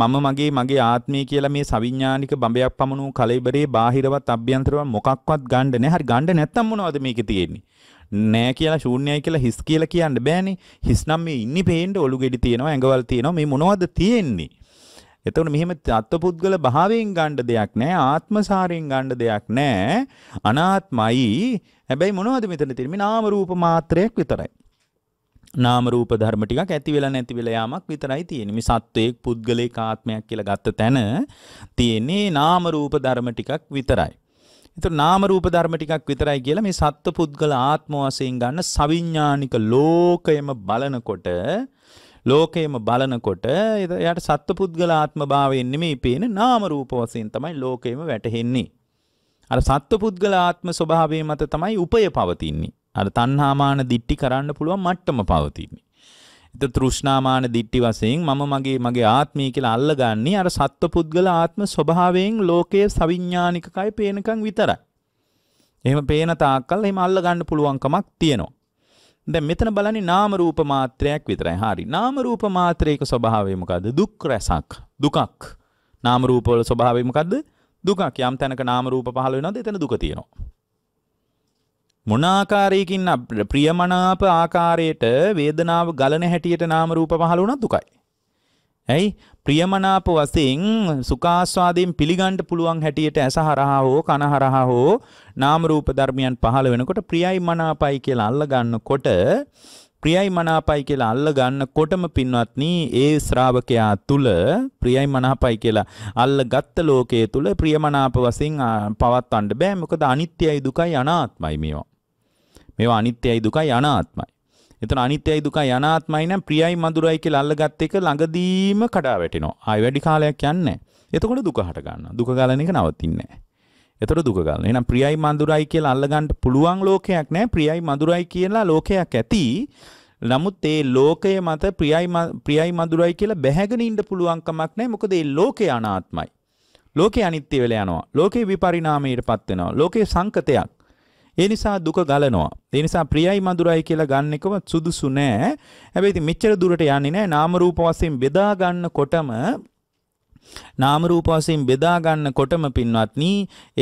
මම මගේ මගේ ආත්මය කියලා මේ සවිඥානික බඹයක් පමණු කලෙබරේ බාහිරවත් අභ්‍යන්තරවත් මොකක්වත් ගන්න නැහැ. හරි ගන්න නැත්තම් මොනවද මේකේ තියෙන්නේ? නෑ කියලා ශූන්‍යයි කියලා හිස් කියලා කියන්න බෑනේ. හිස් නම් මේ ඉන්නේ පේන්න ඔලු ගෙඩි තියෙනවා, ඇඟවල් තියෙනවා. මේ මොනවද තියෙන්නේ? එතකොට මෙහෙම අත්පුද්ගල භාවයෙන් ගන්න දෙයක් නෑ, ආත්මසාරයෙන් ගන්න දෙයක් නෑ. අනාත්මයි. හැබැයි මොනවද මෙතන තියෙන්නේ? මේ නාම රූප මාත්‍රයක් විතරයි. නාම රූප ධර්ම ටිකක් ඇති වෙලා නැති වෙලා යාමක් විතරයි තියෙන්නේ. මේ සත්වයක පුද්ගලයක ආත්මයක් කියලා ගත්ත තැන තියෙන්නේ නාම රූප ධර්ම ටිකක් විතරයි. එතකොට නාම රූප ධර්ම ටිකක් විතරයි කියලා මේ සත්ත්ව පුද්ගල ආත්ම වශයෙන් ගන්න සවිඥානික ලෝකයම බලනකොට ලෝකයම බලනකොට එයාට සත්ත්ව පුද්ගල ආත්ම භාවයෙන් නෙමෙයි පේන නාම රූප වශයෙන් තමයි ලෝකයම වැටහෙන්නේ. අර සත්ත්ව පුද්ගල ආත්ම ස්වභාවය මත තමයි උපය පවතින්නේ. අර තණ්හාමාන දිට්ටි කරන්න පුළුවන් මට්ටම පවතින්නේ. තෘෂ්ණාමාන දිට්ටි වශයෙන් මම මගේ මගේ ආත්මය කියලා අල්ලගන්නේ අර සත්වපුද්ගල ආත්ම ස්වභාවයෙන් ලෝකයේ සවිඥානිකකයි පේනකම් විතරයි. එහෙම පේන තාක්කල් එහෙම අල්ලගන්න පුළුවන්කමක් තියෙනවා. දැන් මෙතන බලන්නේ නාම රූප මාත්‍රයක් විතරයි. හරි. නාම රූප මාත්‍රයක ස්වභාවය මොකද්ද? දුක් රසක්, දුකක්. නාම රූප වල ස්වභාවය මොකද්ද? දුකක්. යම් තැනක නාම රූප පහළ වෙනවද? එතන දුක තියෙනවා. මොන ආකාරයකින් ප්‍රියමනාප ආකාරයට වේදනාව ගලන හැටියට නාම රූප පහළ වුණා දුකයි. ඇයි ප්‍රියමනාප වශයෙන් සුඛාස්වාදයෙන් පිළිගන්න පුළුවන් හැටියට ඇස හරහා හෝ කන හරහා හෝ නාම රූප ධර්මයන් පහළ වෙනකොට ප්‍රියයි මනාපයි කියලා අල්ල ගන්නකොට ප්‍රියයි මනාපයි කියලා අල්ල ගන්නකොටම පින්වත්නි ඒ ශ්‍රාවකයා තුල ප්‍රියයි මනාපයි කියලා අල්ල ගත්ත ලෝකයේ තුල ප්‍රියමනාප වශයෙන් පවත්වන්න බෑ මොකද අනිත්‍යයි දුකයි අනාත්මයි මේවා මේවා අනිත්‍යයි දුකයි අනාත්මයි. එතන අනිත්‍යයි දුකයි අනාත්මයි නම් ප්‍රියයි මధుරයි කියලා අල්ලගත් එක ළඟදීම කඩා වැටෙනවා. ආයෙ වැඩි කාලයක් යන්නේ එතකොට දුක හට ගන්නවා. දුක ගලන එක නවතින්නේ නැහැ. එතකොට දුක ගන්න. එහෙනම් ප්‍රියයි මధుරයි කියලා අල්ලගන්න පුළුවන් ලෝකයක් නැහැ. ප්‍රියයි මధుරයි කියලා ලෝකයක් ඇති. නමුත් ඒ ලෝකය මත ප්‍රියයි ප්‍රියයි මధుරයි කියලා බැහැගෙන ඉන්න පුළුවන් කමක් නැහැ. මොකද ඒ ලෝකය අනාත්මයි. ලෝකේ අනිත්‍ය වෙලා යනවා. ලෝකේ විපරිණාමයටපත් වෙනවා. ලෝකේ සංකතයක්. ඒ නිසා දුක ගලනවා. ඒ නිසා ප්‍රියයි මధుරයි කියලා ගන්න එකම සුදුසු නෑ. හැබැයි ඉතින් මෙච්චර දුරට යන්නේ නෑ. නාම රූප වශයෙන් බෙදා ගන්නකොටම නාම රූප වශයෙන් බෙදා ගන්නකොටම පින්වත්නි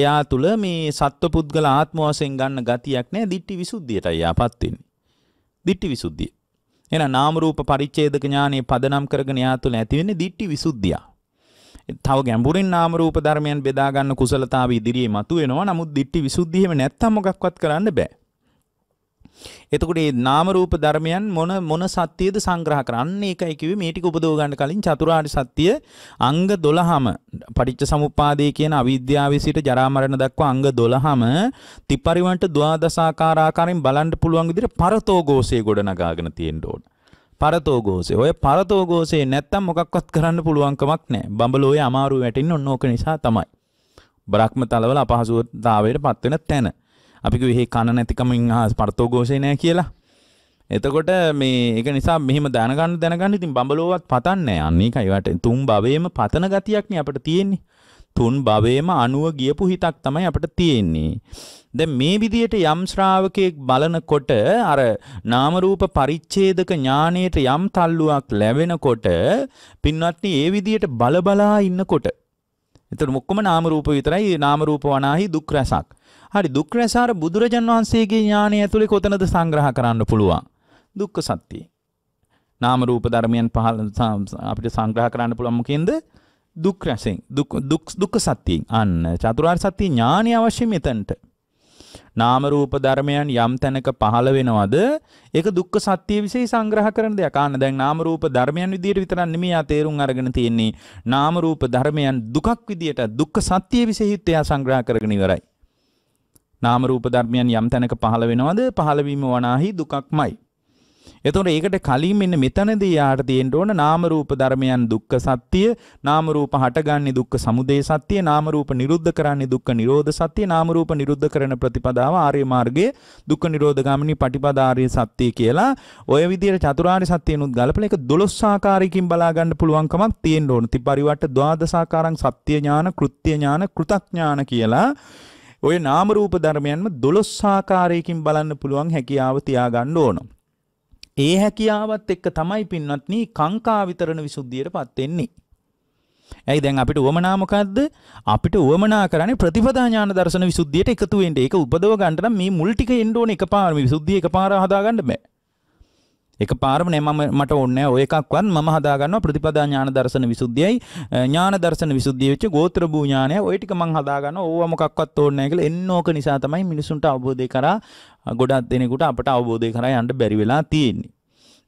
එයා තුල මේ සත්පුද්ගල ආත්ම වශයෙන් ගන්න ගතියක් නැහැ දිට්ටි විසුද්ධියටයි යාපත් වෙන්නේ දිට්ටි විසුද්ධිය එහෙනම් නාම රූප පරිච්ඡේදක ඥානෙ පදනම් කරගෙන එයා තුල ඇති වෙන්නේ දිට්ටි විසුද්ධියක් තව ගැඹුරින් නාම රූප ධර්මයන් බෙදා ගන්න කුසලතාව ඉදිරියේ මතුවෙනවා. නමුත් දිට්ටි විසුද්ධියෙම නැත්තම් මොකක්වත් කරන්න බෑ. එතකොට මේ නාම රූප ධර්මයන් මොන මොන සත්‍යයද සංග්‍රහ කරන්නේ ඒකයි කිව්වේ මේ ටික උපදව ගන්න කලින් චතුරාර්ය සත්‍ය අංග 12ම පටිච්ච සමුප්පාදේ කියන අවිද්‍යාවේ සිට ජරා මරණ දක්වා අංග 12ම ත්‍රිපරිවන්ට ද්වාදසාකාර ආකාරයෙන් බලන්න පුළුවන් විදිහට පරතෝගෝසේ ගොඩනගාගෙන තියෙන්න ඕන. පරතෝගෝසේ ඔය පරතෝගෝසේ නැත්තම් මොකක්වත් කරන්න පුළුවන්කමක් නෑ බඹලෝය අමාරු වැටින් ඔන්න ඕක නිසා තමයි. බ්‍රහ්ම තලවල අපහසුතාවයට පත්වෙන තැන. අපික විහි කණ නැතිකමින් හා පරතෝගෝසේ නෑ කියලා. එතකොට මේ එක නිසා මෙහෙම දැනගන්න දැනගන්න ඉතින් බඹලෝවත් පතන්නේ අන්න ඒකයි වට තුන් භවයේම පතන ගතියක්නේ අපිට තියෙන්නේ. තුන් භවයේම අණුව ගියපු හිතක් තමයි අපිට තියෙන්නේ. දැන් මේ විදිහට යම් ශ්‍රාවකයෙක් බලනකොට අර නාම රූප පරිච්ඡේදක ඥාණයට යම් තල්ලුවක් ලැබෙනකොට පින්වත්නි ඒ විදිහට බල බලා ඉන්නකොට එතකොට මොක්කම නාම රූප විතරයි නාම රූප වනාහි දුක් රසක්. හරි දුක් රස අර බුදුරජාන් වහන්සේගේ ඥාණය ඇතුලේ කොතනද සංග්‍රහ කරන්න පුළුවන්? දුක්ඛ සත්‍යය. නාම රූප ධර්මයන් පහල අපිට සංග්‍රහ කරන්න පුළුවන් මොකෙන්ද? දුක් රැසෙන් දුක් දුක් දුක්ඛ සත්‍යයෙන් අන්න චතුරාර්ය සත්‍ය ඥානය අවශ්‍ය මෙතනට නාම රූප ධර්මයන් යම් තැනක පහළ වෙනවද ඒක දුක්ඛ සත්‍ය વિશે සංග්‍රහ කරන දෙයක්. ආන්න දැන් නාම රූප ධර්මයන් විදියට විතරක් නෙමෙයි ආ තේරුම් අරගෙන තියෙන්නේ. නාම රූප ධර්මයන් දුකක් විදියට දුක්ඛ සත්‍ය વિશે හිත එයා සංග්‍රහ කරගෙන ඉවරයි. නාම රූප ධර්මයන් යම් තැනක පහළ වෙනවද? පහළ වීම වනාහි දුකක්මයි. එතකොට ඒකට කලින් මෙන්න මෙතනදී යාට තියෙන්න ඕන නාම රූප ධර්මයන් දුක්ඛ සත්‍ය, නාම රූප හටගන්නේ දුක්ඛ සමුදය සත්‍ය, නාම රූප නිරුද්ධ කරන්නේ දුක්ඛ නිරෝධ සත්‍ය, නාම රූප නිරුද්ධ කරන ප්‍රතිපදාව ආර්ය මාර්ගයේ දුක්ඛ නිරෝධ ගාමිනී පටිපදාාරිය සත්‍ය කියලා ඔය විදිහට චතුරාර්ය සත්‍යනුත් ගලපලා ඒක 12 ආකාරයකින් බලා ගන්න පුළුවන්කමක් තියෙන්න ඕන. තිපරිවට ද්වාදසාකාරං සත්‍ය ඥාන, කෘත්‍ය ඥාන, කෘතඥාන කියලා ඔය නාම රූප ධර්මයන්ම 12 ආකාරයකින් බලන්න පුළුවන් හැකියාව තියාගන්න ඕන. ඒ හැකියාවත් එක්ක තමයි පින්වත්නි කාංකා විතරණ විසුද්ධියට පත් වෙන්නේ. ඇයි දැන් අපිට උවමනා මොකද්ද? අපිට උවමනා කරන්නේ ප්‍රතිපදා ඥාන දර්ශන විසුද්ධියට එකතු වෙන්න. ඒක උපදව ගන්න නම් මේ මුල් ටික එන්න ඕනේ එකපාර මේ විසුද්ධිය එකපාර හදාගන්න බෑ. එක පාරම නෑ මම මට ඕනේ ඔය එකක්වත් මම හදාගන්නවා ප්‍රතිපදා ඥාන දර්ශන විසුද්ධියයි ඥාන දර්ශන විසුද්ධිය වෙච්ච ගෝත්‍ර භූ ඥානය ඔය ටික මං හදාගන්නවා ඕවා මොකක්වත් ඕනේ නැහැ කියලා එන්න ඕක නිසා තමයි මිනිසුන්ට අවබෝධය කරා ගොඩක් දෙනෙකුට අපට අවබෝධය කරා යන්න බැරි වෙලා තියෙන්නේ.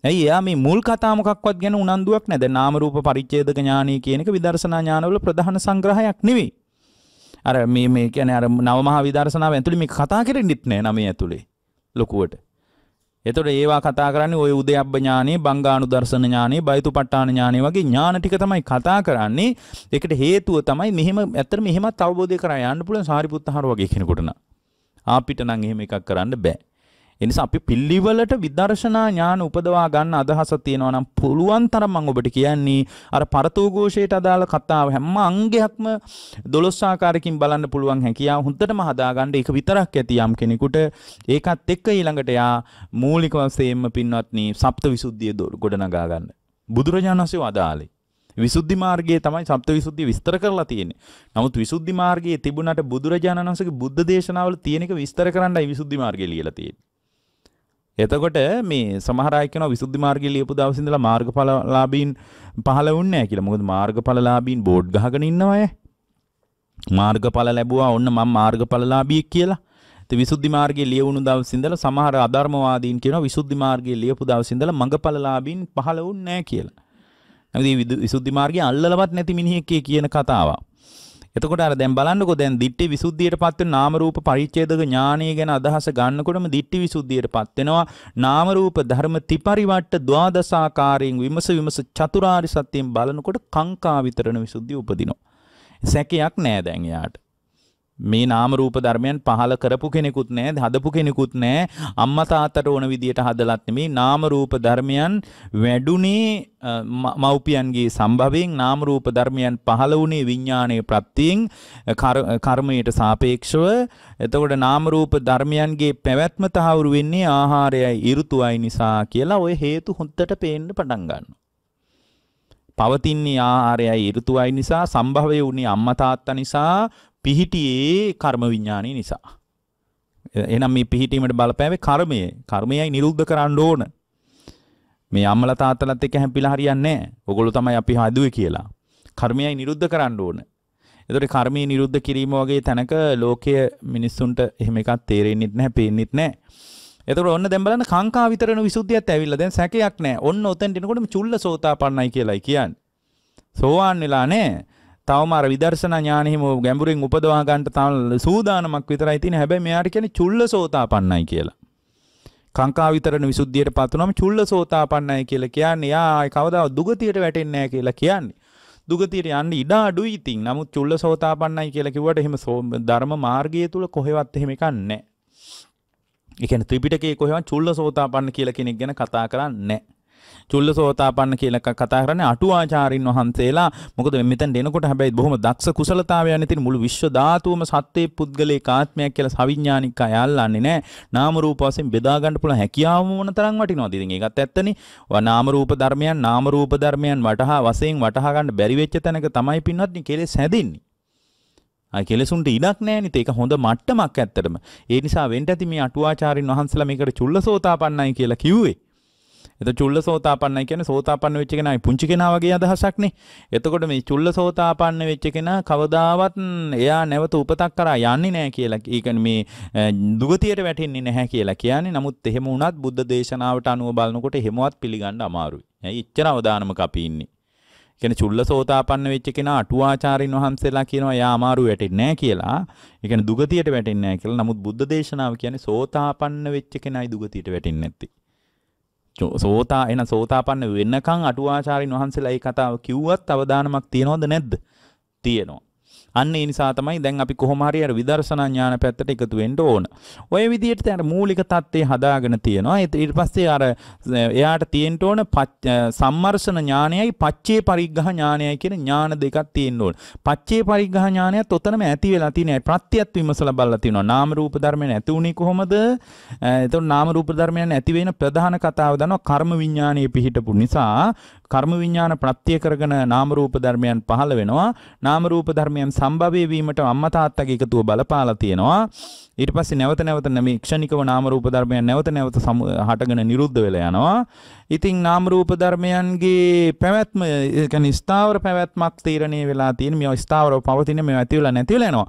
ඇයි එයා මේ මුල් කතා මොකක්වත් ගැන උනන්දුවක් නැද? නාම රූප පරිච්ඡේදක ඥානය කියන එක විදර්ශනා ඥානවල ප්‍රධාන සංග්‍රහයක් නෙවෙයි. අර මේ මේ කියන්නේ අර නව මහා විදර්ශනාව ඇතුළේ මේක කතා කරෙන්නෙත් නෑ නමේ ඇතුළේ. ලොකුවට. එතකොට ඒවා කතා කරන්නේ ওই උදයබ්බ ඥානෙ, බංගාණු දර්ශන ඥානෙ, බයිතුපට්ඨාන ඥානෙ වගේ ඥාන ටික තමයි කතා කරන්නේ. ඒකට හේතුව තමයි මෙහෙම ඇත්තට මෙහෙමත් අවබෝධය කරා යන්න පුළුවන් සාරිපුත්තහර වගේ කෙනෙකුට නම්. අපිට නම් එහෙම එකක් කරන්න බෑ. එනිසා අපි පිළිවෙලට විදර්ශනා ඥාන උපදවා ගන්න අදහසක් තියෙනවා නම් පුළුවන් තරම් මම ඔබට කියන්නේ අර පරතෝഘോഷයට අදාළ කතාව හැම අංගයක්ම 12 ආකාරයකින් බලන්න පුළුවන් හැකියාව හොඳටම හදාගන්න ඒක විතරක් ඇති යම් කෙනෙකුට ඒකත් එක්ක ඊළඟට යා මූලික වශයෙන්ම පින්වත්නි සප්තවිසුද්ධිය ගොඩනගා ගන්න බුදුරජාණන් වහන්සේ වදාළේ විසුද්ධි මාර්ගයේ තමයි සප්ත විසුද්ධිය විස්තර කරලා තියෙන්නේ. නමුත් විසුද්ධි මාර්ගයේ තිබුණාට බුදුරජාණන් වහන්සේගේ බුද්ධ දේශනාවල තියෙන එක විස්තර කරන්නයි විසුද්ධි මාර්ගය ලියලා තියෙන්නේ. එතකොට මේ සමහරයකන විසුද්ධි මාර්ගය ලියපු දවසිඳලා මාර්ගඵලලාභීන් පහළ වුණේ නැහැ කියලා. මොකද මාර්ගඵලලාභීන් බෝඩ් ගහගෙන ඉන්නවා අය. මාර්ගඵල ලැබුවා ඔන්න මම මාර්ගඵලලාභියෙක් කියලා. ඉතින් විසුද්ධි මාර්ගයේ ලියවුණු දවසිඳලා සමහර අධර්මවාදීන් කියනවා විසුද්ධි මාර්ගයේ ලියපු දවසිඳලා මඟඵලලාභීන් පහළ වුණේ නැහැ කියලා. නැමති විසුද්ධි මාර්ගය අල්ලලවත් නැති මිනිහෙක් කියන කතාවක්. එතකොට අර දැන් බලන්නකෝ දැන් දිට්ටි විසුද්ධියට පත් වෙන නාම රූප පරිච්ඡේදක ඥානය ගැන අදහස ගන්නකොටම දිට්ටි විසුද්ධියට පත් වෙනවා නාම රූප ධර්ම ත්‍රිපරිවට්ට ද්වාදසාකාරයෙන් විමස විමස චතුරාරි සත්‍යයෙන් බලනකොට කාංකා විතරණ විසුද්ධිය උපදිනවා සැකයක් නෑ දැන් එයාට මේ නාම රූප ධර්මයන් පහල කරපු කෙනෙකුත් නැහැ හදපු කෙනෙකුත් නැහැ අම්මා තාත්තට ඕන විදියට හදලත් නෙමේ නාම රූප ධර්මයන් වැඩුණේ මව්පියන්ගේ සම්භවයෙන් නාම රූප ධර්මයන් පහල වුණේ විඥානයේ ප්‍රත්‍යයෙන් කර්මයට සාපේක්ෂව එතකොට නාම රූප ධර්මයන්ගේ පැවැත්ම තහවුරු වෙන්නේ ආහාරයයි ඍතුවයි නිසා කියලා ওই හේතු හොද්දට පේන්න පටන් ගන්නවා පවතින්නේ ආහාරයයි ඍතුවයි නිසා සම්භවය වුණේ අම්මා තාත්තා නිසා පිහිටියේ කර්ම විඥානය නිසා. එහෙනම් මේ පිහිටීමට බලපෑවේ කර්මය. කර්මයයි නිරුද්ධ කරන්න ඕන. මේ අම්මලා තාත්තලාත් එක්ක හැම්පිලා හරියන්නේ නැහැ. ඔගොල්ලෝ තමයි අපි හදුවේ කියලා. කර්මයයි නිරුද්ධ කරන්න ඕන. එතකොට කර්මයේ නිරුද්ධ කිරීම වගේ තැනක ලෝකයේ මිනිස්සුන්ට එහෙම එකක් තේරෙන්නෙත් නැහැ, පේන්නෙත් නැහැ. එතකොට ඔන්න දැන් බලන්න කාංකා විතරන විසුද්ධියත් ඇවිල්ලා දැන් සැකයක් නැහැ. ඔන්න ඔතෙන්ට එනකොටම චුල්ල සෝතාපන්නයි කියලායි කියන්නේ. සෝවාන් වෙලා නැහැ. තවම අර විදර්ශනා ඥාන හිම ගැඹුරින් උපදවා ගන්නට තව සූදානමක් විතරයි තියෙන හැබැයි මෙයාට කියන්නේ චුල්ලසෝතාපන්නයි කියලා. කාංකා විතරණ විසුද්ධියට පත් වුනම චුල්ලසෝතාපන්නයි කියලා කියන්නේ යා කවදාවත් දුගතියට වැටෙන්නේ නැහැ කියලා කියන්නේ. දුගතියට යන්න ඉඩ අඩුයි ඉතින්. නමුත් චුල්ලසෝතාපන්නයි කියලා කිව්වට එහෙම ධර්ම මාර්ගය තුල කොහෙවත් එහෙම එකක් නැහැ. ඒ කියන්නේ ත්‍රිපිටකයේ කොහෙවත් චුල්ලසෝතාපන්න කියලා කෙනෙක් ගැන කතා කරන්නේ නැහැ. චුල්ල සෝතාපන්න කියලක් කතා කරන අටුවාචාරින් වහන්සේලා මොකද මෙතන් දෙනකොට හැබැයි බොහොම දක්ෂ කුසලතාවයන තින් මුළු විශ්ව ධාතුවම සත්‍යයේ පුද්ගලයේ කාත්මයක් කියලා සවිඥානික අය අල්ලන්නේ නැහැ නාම රූප වශයෙන් බෙදා ගන්න පුළුවන් හැකියාවම මොන තරම් වටිනවද ඉතින් ඒකත් ඇත්තනේ නාම රූප ධර්මයන් නාම රූප ධර්මයන් වටහා වශයෙන් වටහා ගන්න බැරි වෙච්ච තැනක තමයි පින්වත්නි කෙලෙස් හැදෙන්නේ. ආ කෙලෙසුන්ට ඉඩක් නැහැනේ. ඒක හොඳ මට්ටමක් ඇත්තටම. ඒ නිසා වෙන්න ඇති මේ අටුවාචාරින් වහන්සලා මේකට චුල්ලසෝතාපන්නයි කියලා කිව්වේ. එත චුල්ල සෝතාපන්න කියන සෝතාපන්න වෙච්ච කෙනයි පුංචි කෙනා වගේ අදහසක් නේ. එතකොට මේ චුල්ල සෝතාපන්න වෙච්ච කෙනා කවදාවත් එයා නැවත උපතක් කරා යන්නේ නැහැ කියලා. ඒ මේ දුගතියට වැටෙන්නේ නැහැ කියලා කියන්නේ. නමුත් එහෙම වුණත් බුද්ධ දේශනාවට අනුව බලනකොට එහෙමවත් පිළිගන්න අමාරුයි. ඇයි ඉච්චන අවදානමක අපි ඉන්නේ. කියන චුල්ල සෝතාපන්න වෙච්ච කෙනා අටුවාචාරින් වහන්සේලා කියනවා එයා අමාරු වැටෙන්නේ නැහැ කියලා. ඒ කියන්නේ දුගතියට වැටෙන්නේ නැහැ කියලා. නමුත් බුද්ධ දේශනාව කියන්නේ සෝතාපන්න වෙච්ච කෙනයි දුගතියට වැටෙන්නේ නැත්තේ. සෝතා එන සෝතාපන්න වෙන්නකං අටුවාචාරින් වහන්සේලා ඒ කතාව කිව්වත් අවදානමක් තියෙනවද නැද්ද? තියෙනවා. අන්න ඒ නිසා තමයි දැන් අපි කොහොම හරි අර විදර්ශනා ඥාන පැත්තට එකතු වෙන්න ඕන. ওই විදිහට දැන් මූලික தත්ත්වය හදාගෙන තියෙනවා. ඊට පස්සේ අර එයාට තියෙන්න ඕන සම්මර්ෂණ ඥානයයි පච්චේ පරිග්ඝහ ඥානයයි කියන ඥාන දෙකක් තියෙන්න ඕන. පච්චේ පරිග්ඝහ ඥානයත් ඔතනම ඇති වෙලා තියෙනවා. ප්‍රත්‍යත් විමසලා බලලා තියෙනවා. නාම රූප ධර්මයන් ඇති උනේ කොහොමද? එතකොට නාම රූප ධර්මයන් ඇති වෙන ප්‍රධාන කතාව දනවා කර්ම විඥානයේ පිහිටපු නිසා කර්ම විඥාන ප්‍රත්‍ය කරගෙන නාම රූප ධර්මයන් පහළ වෙනවා නාම රූප ධර්මයන් සම්භවය වීමට අම්මා තාත්තගේ එකතුව බලපාලා තියෙනවා ඊට පස්සේ නැවත නැවත මේ ක්ෂණිකව නාම රූප ධර්මයන් නැවත නැවත හටගෙන නිරුද්ධ වෙලා යනවා ඉතින් නාම රූප ධර්මයන්ගේ පැවැත්ම ඒ කියන්නේ ස්ථාවර පැවැත්මක් තීරණය වෙලා තියෙන මේවා ස්ථාවරව පවතින මේවා ඇති වෙලා නැති වෙලා යනවා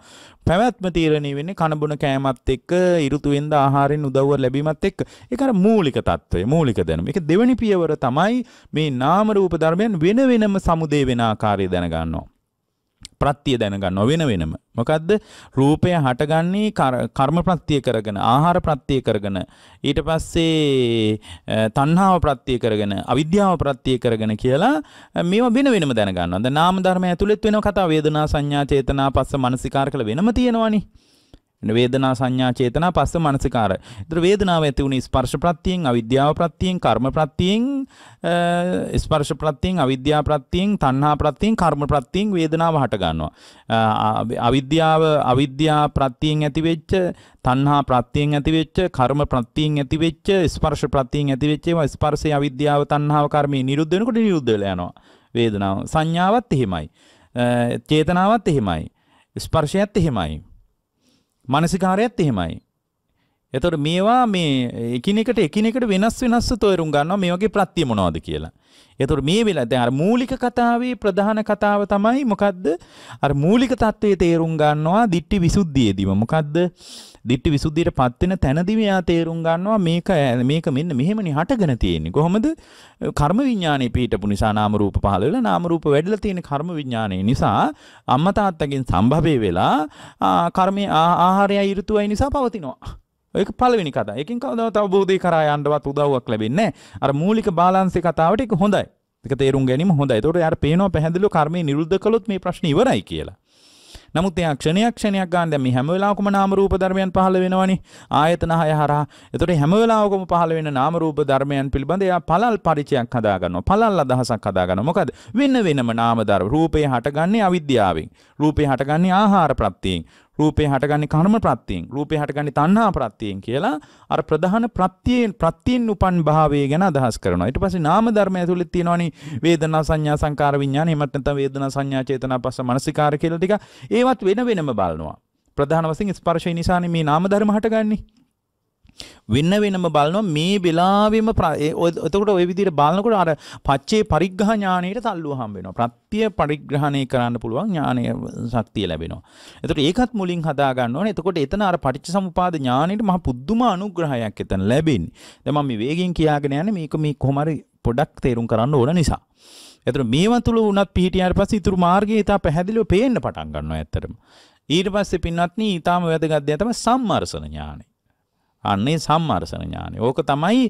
පැවැත්ම තීරණය වෙන්නේ කනබුන කෑමත් එක්ක ඉරුතුවෙන්ද ආහාරෙන් උදව්ව ලැබීමත් එක්ක ඒක අර මූලික తত্ত্বය මූලික දැනුම. ඒක දෙවෙනි පියවර තමයි මේ නාම රූප ධර්මයන් වෙන වෙනම සමුදේ වෙන ආකාරය දැනගන්නවා. ප්‍රත්තිය දැනගන්න වෙන වෙනම. මොකද්ද? රූපය හටගන්නේ කර්ම ප්‍රත්‍ය කරගෙන, ආහාර ප්‍රත්‍ය කරගෙන, ඊට පස්සේ තණ්හාව ප්‍රත්‍ය කරගෙන, අවිද්‍යාව ප්‍රත්‍ය කරගෙන කියලා මේවා වෙන වෙනම දැනගන්නවා. දැන් නාම ධර්ම ඇතුළෙත් වෙන කතා වේදනා, සංඥා, චේතනා, පස්ස, මනසිකාර කියලා වෙනම තියෙනවනේ. වේදනා සංඥා චේතනා පස්ස මනසිකාර. ඒතර වේදනාව ඇති වුණේ ස්පර්ශ ප්‍රත්‍යයෙන්, අවිද්‍යාව ප්‍රත්‍යයෙන්, කර්ම ප්‍රත්‍යයෙන්, ස්පර්ශ ප්‍රත්‍යයෙන්, අවිද්‍යාව ප්‍රත්‍යයෙන්, තණ්හා ප්‍රත්‍යයෙන්, කර්ම ප්‍රත්‍යයෙන් වේදනාව හට ගන්නවා. අවිද්‍යාව අවිද්‍යා ප්‍රත්‍යයෙන් ඇතිවෙච්ච, තණ්හා ප්‍රත්‍යයෙන් ඇතිවෙච්ච, කර්ම ප්‍රත්‍යයෙන් ඇතිවෙච්ච, ස්පර්ශ ප්‍රත්‍යයෙන් ඇතිවෙච්ච ඒවා ස්පර්ශය අවිද්‍යාව තණ්හාව කර්මය නිරුද්ධ වෙනකොට නිරුද්ධ වෙලා යනවා. වේදනාව සංඥාවත් එහෙමයි. චේතනාවත් එහෙමයි. ස්පර්ශයත් එහෙමයි. මානසිකාරයත් එහෙමයි. එතකොට මේවා මේ එකිනෙකට එකිනෙකට වෙනස් වෙනස්ව තෝරුම් ගන්නවා මේ වගේ ප්‍රත්‍ය මොනවද කියලා. එතකොට මේ වෙලාව දැන් අර මූලික කතාවේ ප්‍රධාන කතාව තමයි මොකද්ද? අර මූලික தત્ත්වයේ තේරුම් ගන්නවා දිට්ටි විසුද්ධියේදීම. මොකද්ද? දිට්ටි විසුද්ධියටපත් වෙන තැනදී මෙයා තේරුම් ගන්නවා මේක මේක මෙන්න මෙහෙමනේ හටගෙන තියෙන්නේ. කොහොමද? කර්ම විඥානේ පිහිටපු නිසා නාම රූප පහළ වෙලා නාම රූප වැඩිලා තියෙන කර්ම විඥානේ නිසා අම්මා තාත්තගෙන් සම්භවේ වෙලා කර්මයේ ආහාරයයි ඍතුවයි නිසා පවතිනවා. ඒක පළවෙනි කතා. ඒකෙන් කවදාවත් තව බෝධේ කරා යන්නවත් උදව්වක් ලැබෙන්නේ නැහැ. අර මූලික බාලන්ස් කතාවට ඒක හොඳයි. ඒක තේරුම් ගැනීම හොඳයි. ඒතකොට යාර පේනවා පැහැදිලිව කර්මය නිරුද්ධ කළොත් මේ ප්‍රශ්නේ ඉවරයි කියලා. නමුත් එයා ක්ෂණයක් ක්ෂණයක් ගන්න දැන් මේ හැම වෙලාවකම නාම රූප ධර්මයන් පහළ වෙනවනේ ආයතන හය හරහා. ඒතකොට හැම වෙලාවකම පහළ වෙන නාම රූප ධර්මයන් පිළිබඳ එයා පළල් පරිචයක් හදා ගන්නවා. පළල් අදහසක් හදා ගන්නවා. මොකද වෙන වෙනම නාම ධර්ම රූපේ හටගන්නේ අවිද්‍යාවෙන්. රූපේ හටගන්නේ ආහාර ප්‍රත්‍යයෙන්. රූපේ හටගන්නේ කර්ම ප්‍රත්‍යයෙන් රූපේ හටගන්නේ තණ්හා ප්‍රත්‍යයෙන් කියලා අර ප්‍රධාන ප්‍රත්‍යයෙන් ප්‍රත්‍යයෙන් උපන් භාවය ගැන අදහස් කරනවා ඊට පස්සේ නාම ධර්ම ඇතුළේ තියෙනවනේ වේදනා සංඥා සංකාර විඥාන එහෙමත් නැත්නම් වේදනා සංඥා චේතනා පස්ස මනසිකාර කියලා ටික ඒවත් වෙන වෙනම බලනවා ප්‍රධාන වශයෙන් ස්පර්ශය නිසානේ මේ නාම ධර්ම හටගන්නේ වෙන්න වෙනම බලනවා මේ වෙලාවෙම එතකොට ওই විදිහට බලනකොට අර පච්චේ පරිග්‍රහ ඥාණයට තල්ලුව හම්බ වෙනවා. ප්‍රත්‍ය පරිග්‍රහණය කරන්න පුළුවන් ඥානය ශක්තිය ලැබෙනවා. එතකොට ඒකත් මුලින් හදා ගන්න ඕනේ. එතකොට එතන අර පටිච්චසමුපාද ඥාණයට මහ පුදුම අනුග්‍රහයක් එතන ලැබෙන්නේ. දැන් මම මේ වේගෙන් කියාගෙන යන්නේ මේක මේ කොහොම හරි පොඩක් තේරුම් කරන්න ඕන නිසා. එතකොට මේවා තුල වුණත් පිහිටියාට පස්සේ ඊතුරු මාර්ගය ඉතා පැහැදිලිව පේන්න පටන් ගන්නවා ඇත්තටම. ඊට පස්සේ පින්වත්නි ඊටාම වැදගත් දෙය තමයි සම්මර්සන ඥානය. අන්නේ සම්මර්සන ඥානය. ඕක තමයි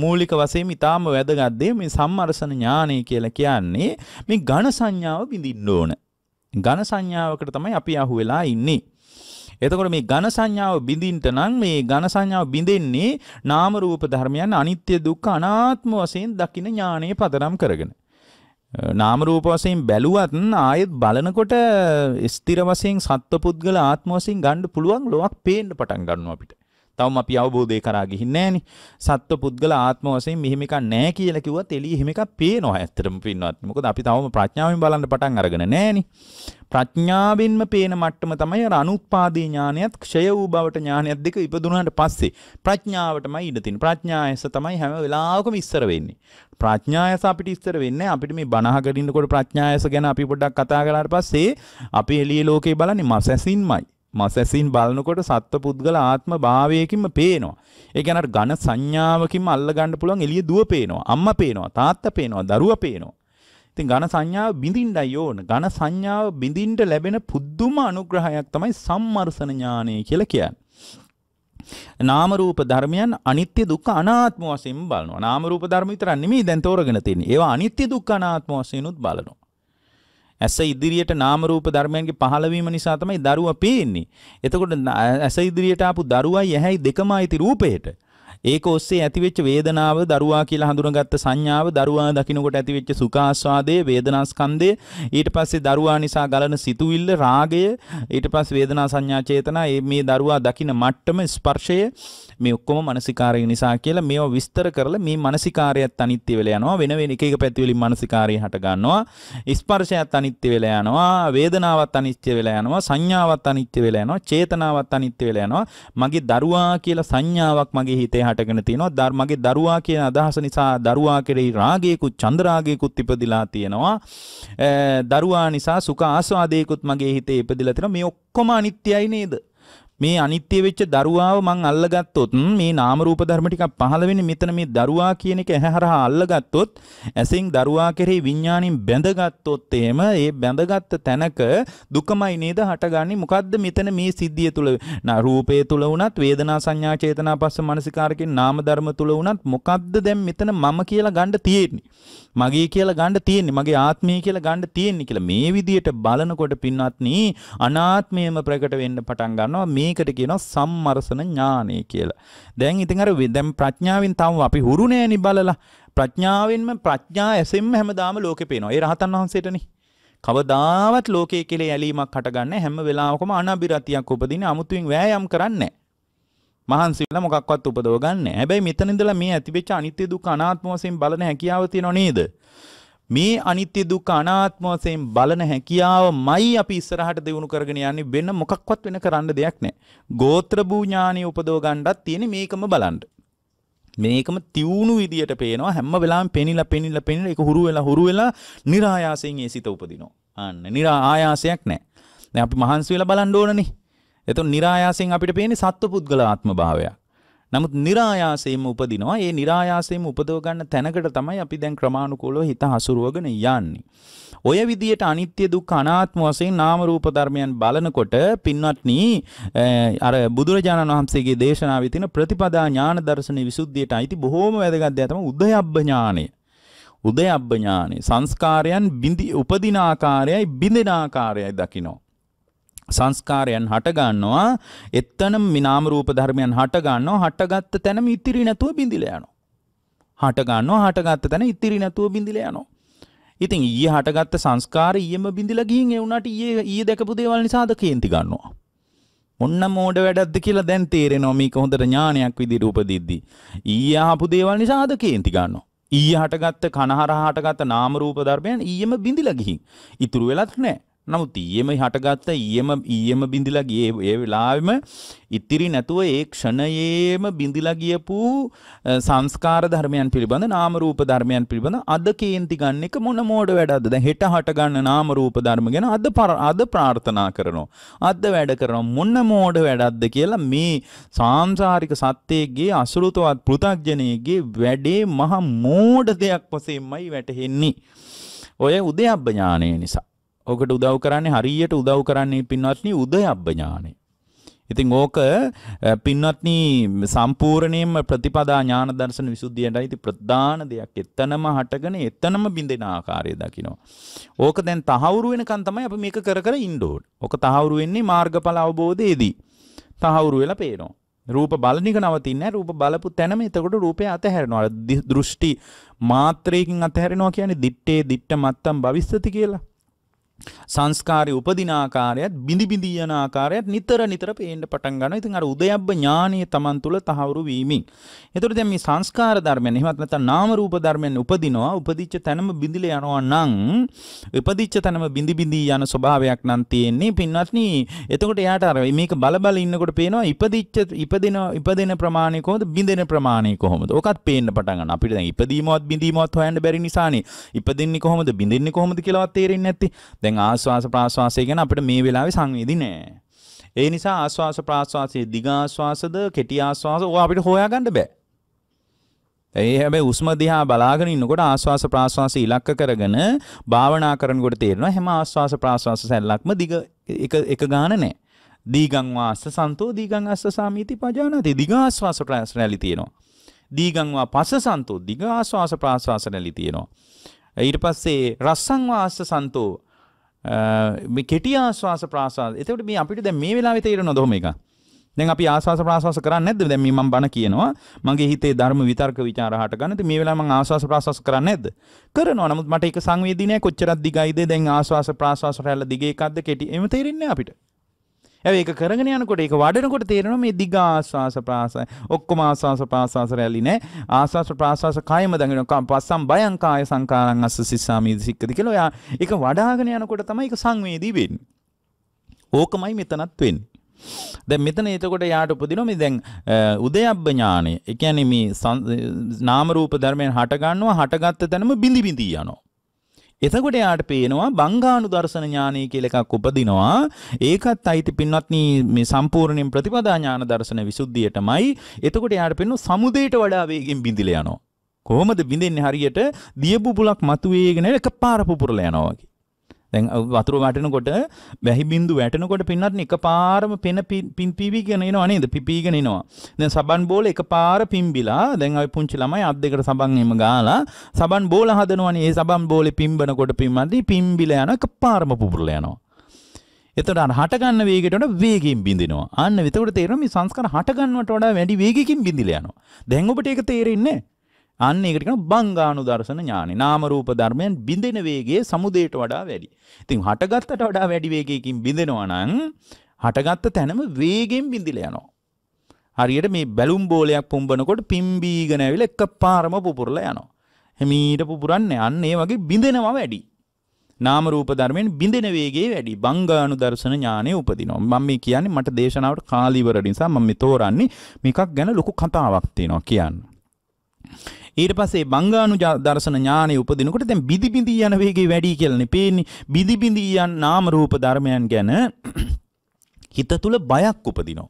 මූලික වශයෙන් ඊටාම වැදගත් දේ මේ සම්මර්සන ඥානය කියලා කියන්නේ මේ ඝන සංඥාව බිඳින්න ඕන. ඝන සංඥාවකට තමයි අපි අහු වෙලා ඉන්නේ. එතකොට මේ ඝන සංඥාව බිඳින්නට නම් මේ ඝන සංඥාව බිඳෙන්නේ නාම රූප ධර්මයන් අනිත්‍ය දුක්ඛ අනාත්ම වශයෙන් දකින ඥානයේ පදනම් කරගෙන. නාම රූප වශයෙන් බැලුවත් ආයෙත් බලනකොට ස්ථිර වශයෙන් සත්ව පුද්ගල ආත්ම වශයෙන් ගන්න පුළුවන් ලොවක් පේන්න පටන් ගන්නවා අපිට. තවම අපි අවබෝධය කරා ගිහින්නේ නැහනේ. සත්ව පුද්ගල ආත්ම වශයෙන් මෙහෙම එකක් නැහැ කියලා කිව්වත් එළිය එහෙම එකක් පේනවා ඇත්තටම පින්වත්. මොකද අපි තවම ප්‍රඥාවෙන් බලන්න පටන් අරගෙන නැහනේ. ප්‍රඥාවෙන්ම පේන මට්ටම තමයි අර අනුත්පාදේ ඥානයත් ක්ෂය වූ බවට ඥානයත් දෙක ඉපදුනාට පස්සේ ප්‍රඥාවටමයි ඉඩ තියෙන්නේ. ප්‍රඥායස තමයි හැම වෙලාවකම ඉස්සර වෙන්නේ. ප්‍රඥායස අපිට ඉස්සර වෙන්නේ අපිට මේ බණහකට ඉන්නකොට ප්‍රඥායස ගැන අපි පොඩ්ඩක් කතා කරලාට පස්සේ අපි එළිය ලෝකේ බලන්නේ මස් ඇසින්මයි. මස් ඇසින් බලනකොට සත්ව පුද්ගල ආත්ම භාවයකින්ම පේනවා. ඒ කියන්නේ ඝන සංඥාවකින්ම අල්ල ගන්න පුළුවන් එළිය දුව පේනවා. අම්මා පේනවා, තාත්තා පේනවා, දරුවා පේනවා. ඉතින් ඝන සංඥාව බිඳින්නයි ඕන. ඝන සංඥාව බිඳින්න ලැබෙන පුදුම අනුග්‍රහයක් තමයි සම්මර්සන ඥානය කියලා කියන්නේ. නාම රූප ධර්මයන් අනිත්‍ය දුක්ඛ අනාත්ම වශයෙන් බලනවා. නාම රූප ධර්ම විතරක් නෙමෙයි දැන් තෝරගෙන තියෙන්නේ. ඒවා අනිත්‍ය දුක්ඛ අනාත්ම වශයෙන්ුත් බලනවා. ඇස ඉදිරියට නාම රූප ධර්මයන්ගේ පහළවීම නිසා තමයි දරුවා පේන්නේ. එතකොට ඇස ඉදිරියට ආපු දරුවයි ඇහැයි දෙකම අයිති රූපයට. ඒක ඔස්සේ ඇතිවෙච්ච වේදනාව දරුවා කියලා හඳුනගත්ත සංඥාව දරුවා දකින්නකොට ඇතිවෙච්ච සුඛාස්වාදයේ වේදනාස්කන්ධය ඊට පස්සේ දරුවා නිසා ගලන සිතුවිල්ල රාගය ඊට පස්සේ වේදනා සංඥා චේතනා මේ දරුවා දකින මට්ටම ස්පර්ශය මේ ඔක්කොම මානසිකාරය නිසා කියලා මේවා විස්තර කරලා මේ මානසිකාරයත් අනිත්‍ය වෙලා යනවා වෙන වෙන එක එක පැතිවලින් මානසිකාරය හට ගන්නවා ස්පර්ශයත් අනිත්‍ය වෙලා යනවා වේදනාවත් අනිත්‍ය වෙලා යනවා සංඥාවත් අනිත්‍ය වෙලා යනවා චේතනාවත් අනිත්‍ය වෙලා යනවා මගේ දරුවා කියලා සංඥාවක් මගේ හිතේ හටගෙන තියෙනවා ධර්ම මගේ දරුවා කියන අදහස නිසා දරුවා කෙරෙහි රාගයකුත් චන්ද්‍රාගයකුත් ඉපදිලා තියෙනවා දරුවා නිසා සුඛ ආස්වාදයකුත් මගේ හිතේ ඉපදිලා තියෙනවා මේ ඔක්කොම අනිත්‍යයි නේද මේ අනිත්‍ය වෙච්ච දරුවාව මං අල්ලගත්තොත් මේ නාම රූප ධර්ම ටිකක් පහළ වෙන්නේ මෙතන මේ දරුවා කියන එක ඇහැරහා අල්ලගත්තොත් ඇසෙන් දරුවා කෙරෙහි විඥාණයෙන් බැඳගත්තොත් එහෙම ඒ බැඳගත් තැනක දුකමයි නේද හටගන්නේ මොකද්ද මෙතන මේ සිද්ධිය තුල රූපය තුල වුණත් වේදනා සංඥා චේතනා පස්ස මනසිකාරකෙන් නාම ධර්ම තුල වුණත් මොකද්ද දැන් මෙතන මම කියලා ගන්න තියෙන්නේ මගේ කියලා ගන්න තියෙන්නේ මගේ ආත්මය කියලා ගන්න තියෙන්නේ කියලා මේ විදියට බලනකොට පින්වත්නි අනාත්මයම ප්‍රකට වෙන්න පටන් ගන්නවා මේකට කියනවා සම්මර්සන ඥානය කියලා. දැන් ඉතින් අර දැන් ප්‍රඥාවෙන් තම අපි හුරු නෑනේ බලලා ප්‍රඥාවෙන්ම ප්‍රඥා ඇසෙන්ම හැමදාම ලෝකේ පේනවා. ඒ රහතන් වහන්සේටනේ. කවදාවත් ලෝකයේ කෙලේ ඇලීමක් හටගන්නේ හැම වෙලාවකම අනබිරතියක් උපදින අමුතුවෙන් වෑයම් කරන්නේ මහන්සි වෙලා මොකක්වත් උපදව ගන්න. හැබැයි මෙතන ඉඳලා මේ ඇතිවෙච්ච අනිත්‍ය දුක් අනාත්ම වශයෙන් බලන හැකියාව තියෙනව නේද? මේ අනිත්‍ය දුක්ඛ අනාත්ම වශයෙන් බලන හැකියාවමයි අපි ඉස්සරහට දිනු කරගෙන යන්නේ වෙන මොකක්වත් වෙන කරන්න දෙයක් නැහැ. ගෝත්‍ර භූ ඥානෙ උපදව ගන්නවත් තියෙන්නේ මේකම බලන්න. මේකම තියුණු විදියට පේනවා හැම වෙලාවෙම පෙනිලා පෙනිලා පෙනිලා ඒක හුරු වෙලා හුරු වෙලා નિરાයාසයෙන් ඒ සිත උපදිනවා. අන්න નિරා ආයාසයක් නැහැ. දැන් අපි මහන්සි වෙලා බලන්න ඕනනේ. එතකොට નિરાයාසයෙන් අපිට පේන්නේ සත්පුද්ගල ආත්ම භාවයක්. නමුත් નિરાයාසයෙන්ම උපදිනවා. ඒ નિરાයාසයෙන්ම උපදව ගන්න තැනකට තමයි අපි දැන් ක්‍රමානුකූලව හිත හසුරුවගෙන යන්නේ. ඔය විදියට අනිත්‍ය දුක්ඛ අනාත්ම වශයෙන් නාම රූප ධර්මයන් බලනකොට පින්වත්නි අර බුදුරජාණන් වහන්සේගේ දේශනාවේ තියෙන ප්‍රතිපදා ඥාන දර්ශනේ විසුද්ධියට අයිති බොහෝම වැදගත් දෙයක් තමයි උදයබ්බ ඥානය. උදයබ්බ ඥානෙ සංස්කාරයන් බිඳි උපදින ආකාරයයි බිඳෙන ආකාරයයි දකිනවා. සංස්කාරයන් හටගන්නවා එතනම මිනාම රූප ධර්මයන් හටගන්නවා හටගත්ත තැනම ඉතිරි නැතුව බිඳිලා යනවා හටගන්නවා හටගත්ත තැන ඉතිරි නැතුව බිඳිලා යනවා ඉතින් ඊයේ හටගත්ත සංස්කාර ඊයේම බිඳිලා ගිහින් ඒ වුණාට ඊයේ ඊයේ දැකපු දේවල් නිසාද කේන්ති ගන්නවා මොන්න මෝඩ වැඩක්ද කියලා දැන් තේරෙනවා මේක හොඳට ඥානයක් විදිහට උපදිද්දි ඊයේ ආපු දේවල් නිසාද කේන්ති ගන්නවා ඊයේ හටගත්ත කනහරහා හටගත්ත නාම රූප ධර්මයන් ඊයේම බිඳිලා ගිහින් ඉතුරු වෙලත් නැහැ නමුත් ඊයේම හටගත්ත ඊයේම ඊයේම බිඳිලා ගියේ ඒ වෙලාවෙම ඉතිරි නැතුව ඒ ක්ෂණයේම බිඳිලා ගියපු සංස්කාර ධර්මයන් පිළිබඳ නාම රූප ධර්මයන් පිළිබඳ අද කේන්ති ගන්න එක මොන මෝඩ වැඩක්ද දැන් හෙට හට ගන්න නාම රූප ධර්ම ගැන අද අද ප්‍රාර්ථනා කරනවා අද වැඩ කරනවා මොන මෝඩ වැඩක්ද කියලා මේ සාංශාරික සත්‍යයේ අසුරුතවත් පෘථග්ජනයේගේ වැඩේ මහ මෝඩ දෙයක් වශයෙන්මයි වැටහෙන්නේ ඔය උදේ අභ්ඥානය නිසා ඕකට උදව් කරන්නේ හරියට උදව් කරන්නේ පින්වත්නි උදයබ්බ ඥානෙ. ඉතින් ඕක පින්වත්නි සම්පූර්ණයෙන්ම ප්‍රතිපදා ඥාන දර්ශන විසුද්ධියටයි ඉති ප්‍රධාන දෙයක්. එතනම හටගෙන එතනම බින්දෙන ආකාරය දකිනවා. ඕක දැන් තහවුරු වෙනකන් තමයි අපි මේක කර කර ඉන්න ඕනේ. ඕක තහවුරු වෙන්නේ මාර්ගඵල අවබෝධයේදී. තහවුරු වෙලා පේනවා. රූප බලනික නවතින්නේ රූප බලපු තැනම එතකොට රූපය අතහැරෙනවා. දෘෂ්ටි මාත්‍රයකින් අතහැරෙනවා කියන්නේ දිත්තේ දිත්ත මත්තම් භවිස්සති කියලා. සංස්කාරය උපදිනාකාරයත් බිඳිබිඳීයන ආකාරයත් නිතර නිතර පේන්ට පටන් ගන්න ඉතින් අර උදයබ්බ ඥානය තමන් තුළ තහවුරු වීමෙන්. එතකොට දැන් මේ සංස්කාර ධර්මයන් එහෙමත් නැත්නම් නාම රූප ධර්මයන් උපදිනවා උපදිච්ච තැනම බිඳිල යනවා නම් උපදිච්ච තැනම බිඳි බිඳී යන ස්වභාවයක් නම් තියෙන්නේ පින්වත්නි එතකොට එයාට අර මේක බල බල ඉන්නකොට පේනවා ඉපදිච්ච ඉපදින ඉපදෙන ප්‍රමාණය කොහොමද බිඳෙන ප්‍රමාණය කොහොමද ඕකත් පේන්න පටන් ගන්න අපිට දැන් ඉපදීමවත් බිඳීමවත් හොයන්න බැරි නිසානේ ඉපදින්නේ කොහොමද බිඳින්නේ කොහොමද කියලාවත් තේරෙන්නේ නැත්තේ දැන් ආස්වාස ප්‍රාස්වාසය ගැන අපිට මේ වෙලාවේ සංවේදී නෑ. ඒ නිසා ආස්වාස ප්‍රාස්වාසයේ දිග ආස්වාසද කෙටි ආස්වාස ඕවා අපිට හොයාගන්න බෑ. ඒ හැබැයි උස්ම දිහා බලාගෙන ඉන්නකොට ආස්වාස ප්‍රාස්වාස ඉලක්ක කරගෙන භාවනා කරනකොට තේරෙනවා හැම ආස්වාස ප්‍රාස්වාස සැලලක්ම දිග එක එක ගාන නෑ. දීගං වාස්ස සන්තෝ දීගං අස්ස සාමීති පජානාති දිග ආස්වාස ප්‍රාස්වාස රැලි තියෙනවා. දීගං වා පස්ස සන්තෝ දිග ආස්වාස ප්‍රාස්වාස රැලි තියෙනවා. ඊට පස්සේ රස්සං වාස්ස සන්තෝ මේ කෙටි ආස්වාස ප්‍රාසාස. එතකොට මේ අපිට දැන් මේ වෙලාවේ තේරෙනවද ඔහොම එක? දැන් අපි ආස්වාස ප්‍රාසවාස කරන්නේ නැද්ද? දැන් මේ මම බණ කියනවා. මගේ හිතේ ධර්ම විතර්ක ਵਿਚාර හට ගන්න. ඉතින් මේ වෙලාවේ මම ආස්වාස ප්‍රාසවාස කරන්නේ නැද්ද? කරනවා. නමුත් මට ඒක සංවේදී නැහැ. කොච්චරක් දිගයිද? දැන් ආස්වාස ප්‍රාසවාස රැල්ල දිග එකක්ද කෙටි? එහෙම තේරෙන්නේ නැහැ අපිට. ඇඒ කරගෙන යනකොට එක වඩනකොට තේරෙනවා මේ දිග ආස්වාස ප්‍රාසය ඔක්කොම ආස්වාස ප්‍රාසාස රැලි නෑ ආස්වාස ප්‍රාසාස කායම දඟිනවා පස්සම් බයං කාය සංකාරං අස්ස සිස්සාමී සික්කති කියලා ඔයා ඒක වඩාගෙන යනකොට තමයි ඒක සංවේදී වෙන්නේ. ඕකමයි මෙතනත් වෙන්නේ. දැ මෙතන එතකොට යාට උපදිනොමි දැන් උදයබ්භඥානය එකැන මේ නාමරූප ධර්මයෙන් හටගන්නවා හටගත්ත තැනම බිඳිබිඳී යනවා. එතකොට යාට පේනවා බංගානු දර්ශන ඥානය කියලා එකක් උපදිනවා. ඒකත් අයිති පින්වත්නි මේ සම්පූර්ණයෙන් ප්‍රතිපදා ඥාන දර්ශන විසුද්ධියටමයි. එතකොට යාට පේනවා සමුදේට වඩා වේගෙන් බිඳිලා යනවා. කොහොමද බිඳෙන්නේ හරියට දියබුබුලක් මතුවේගෙන එකපාර පුපුරලා යනවා වගේ. දැන් වතුර වැටෙනකොට වැහි බින්දු වැටෙනකොට පින්නත් එකපාරම පෙන පිම්පීවිගෙන එනවා නේද? පිපීගෙන එනවා. දැන් සබන් බෝල එකපාර පිම්බිලා දැන් ওই පුංචි ළමයි අත් දෙකට සබන් එම ගාලා සබන් බෝල හදනවනේ. ඒ සබන් බෝලේ පිම්බනකොට පිම්මදී පිම්බිලා යනවා එකපාරම පුපුරලා යනවා. එතකොට අර හටගන්න වේගයට වේගයෙන් බින්දිනවා. අන්න එතකොට තේරෙනවා මේ සංස්කාර හටගන්නවට වඩා වැඩි වේගයකින් බින්දිලා යනවා. දැන් ඔබට ඒක තේරෙන්නේ නැහැ. අන්න ඒකට කියන බංගාණු දර්ශන ඥානෙ. නාම රූප ධර්මයන් බිඳෙන වේගයේ සමුදේට වඩා වැඩි. ඉතින් හටගත්තට වඩා වැඩි වේගයකින් බිඳෙනවා නම් හටගත්ත තැනම වේගෙන් බිඳිලා යනවා. හරියට මේ බැලුම් බෝලයක් පුම්බනකොට පිම්බීගෙන ඇවිල්ලා එකපාරම පුපුරලා යනවා. හිමීට පුපුරන්නේ අන්න ඒ වගේ බිඳෙනවා වැඩි. නාම රූප ධර්මයෙන් බිඳෙන වේගයේ වැඩි. බංගාණු දර්ශන ඥානය උපදිනවා. මම මේ කියන්නේ මට දේශනාවට කාලීවර නිසා මම මේ තෝරන්නේ මේකක් ගැන ලොකු කතාවක් තියෙනවා කියන්න. ඊට පස්සේ බංගානු දර්ශන ඥානය උපදිනකොට දැන් බිදිබිඳී යන වේගේ වැඩි කියලානේ පේන්නේ. බිදිබිඳී යන නාම රූප ධර්මයන් ගැන හිත තුල බයක් උපදිනවා.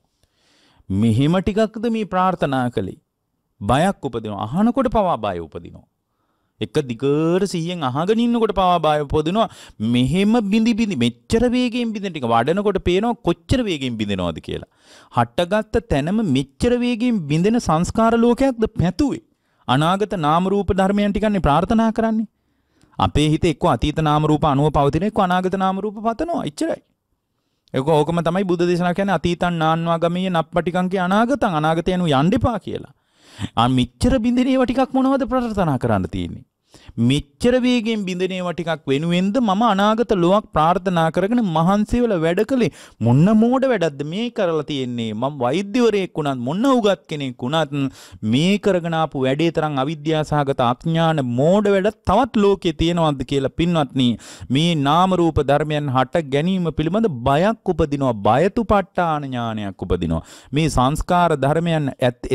මෙහෙම ටිකක්ද මේ ප්‍රාර්ථනා කළේ. බයක් උපදිනවා. අහනකොට පවා බය උපදිනවා. එක දිගට සීයෙන් අහගෙන ඉන්නකොට පවා බය උපදිනවා. මෙහෙම බිඳි බිඳි මෙච්චර වේගයෙන් බිඳින ටික වඩනකොට පේනවා කොච්චර වේගයෙන් බිඳිනවද කියලා. හටගත්ත තැනම මෙච්චර වේගයෙන් බිඳෙන සංස්කාර ලෝකයක්ද පැතුවේ. අනාගත නාම රූප ධර්මයන් ටිකන්නේ ප්‍රාර්ථනා කරන්නේ. අපේ හිත එක්ක අතීත නාම රූප අනුව පවතින එක්ක අනාගත නාම රූප පතනවා. එච්චරයි. ඒක ඕකම තමයි බුද්ධ දේශනාව කියන්නේ අතීතං නාන්වා ගමීය නප්පටිකං කිය අනාගතං අනාගතයනු යන්න එපා කියලා. අන් මිච්ඡර බින්දිනේව ටිකක් මොනවද ප්‍රාර්ථනා කරන්න තියෙන්නේ? මෙච්චර වේගෙන් බින්දනේවා ටිකක් වෙනුවෙන්ද මම අනාගත ලොවක් ප්‍රාර්ථනා කරගෙන මහන්සි වෙලා වැඩ කළේ මොන්න මෝඩ වැඩක්ද මේ කරලා තියෙන්නේ මම වෛද්‍යවරයෙක් වුණත් මොන්න උගත් කෙනෙක් වුණත් මේ කරගෙන ආපු වැඩේ තරම් අවිද්‍යාසහගත අඥාන මෝඩ වැඩ තවත් ලෝකේ තියෙනවද කියලා පින්වත්නි මේ නාම රූප ධර්මයන් හට ගැනීම පිළිබඳ බයක් උපදිනවා බයතුපට්ඨාන ඥානයක් උපදිනවා මේ සංස්කාර ධර්මයන්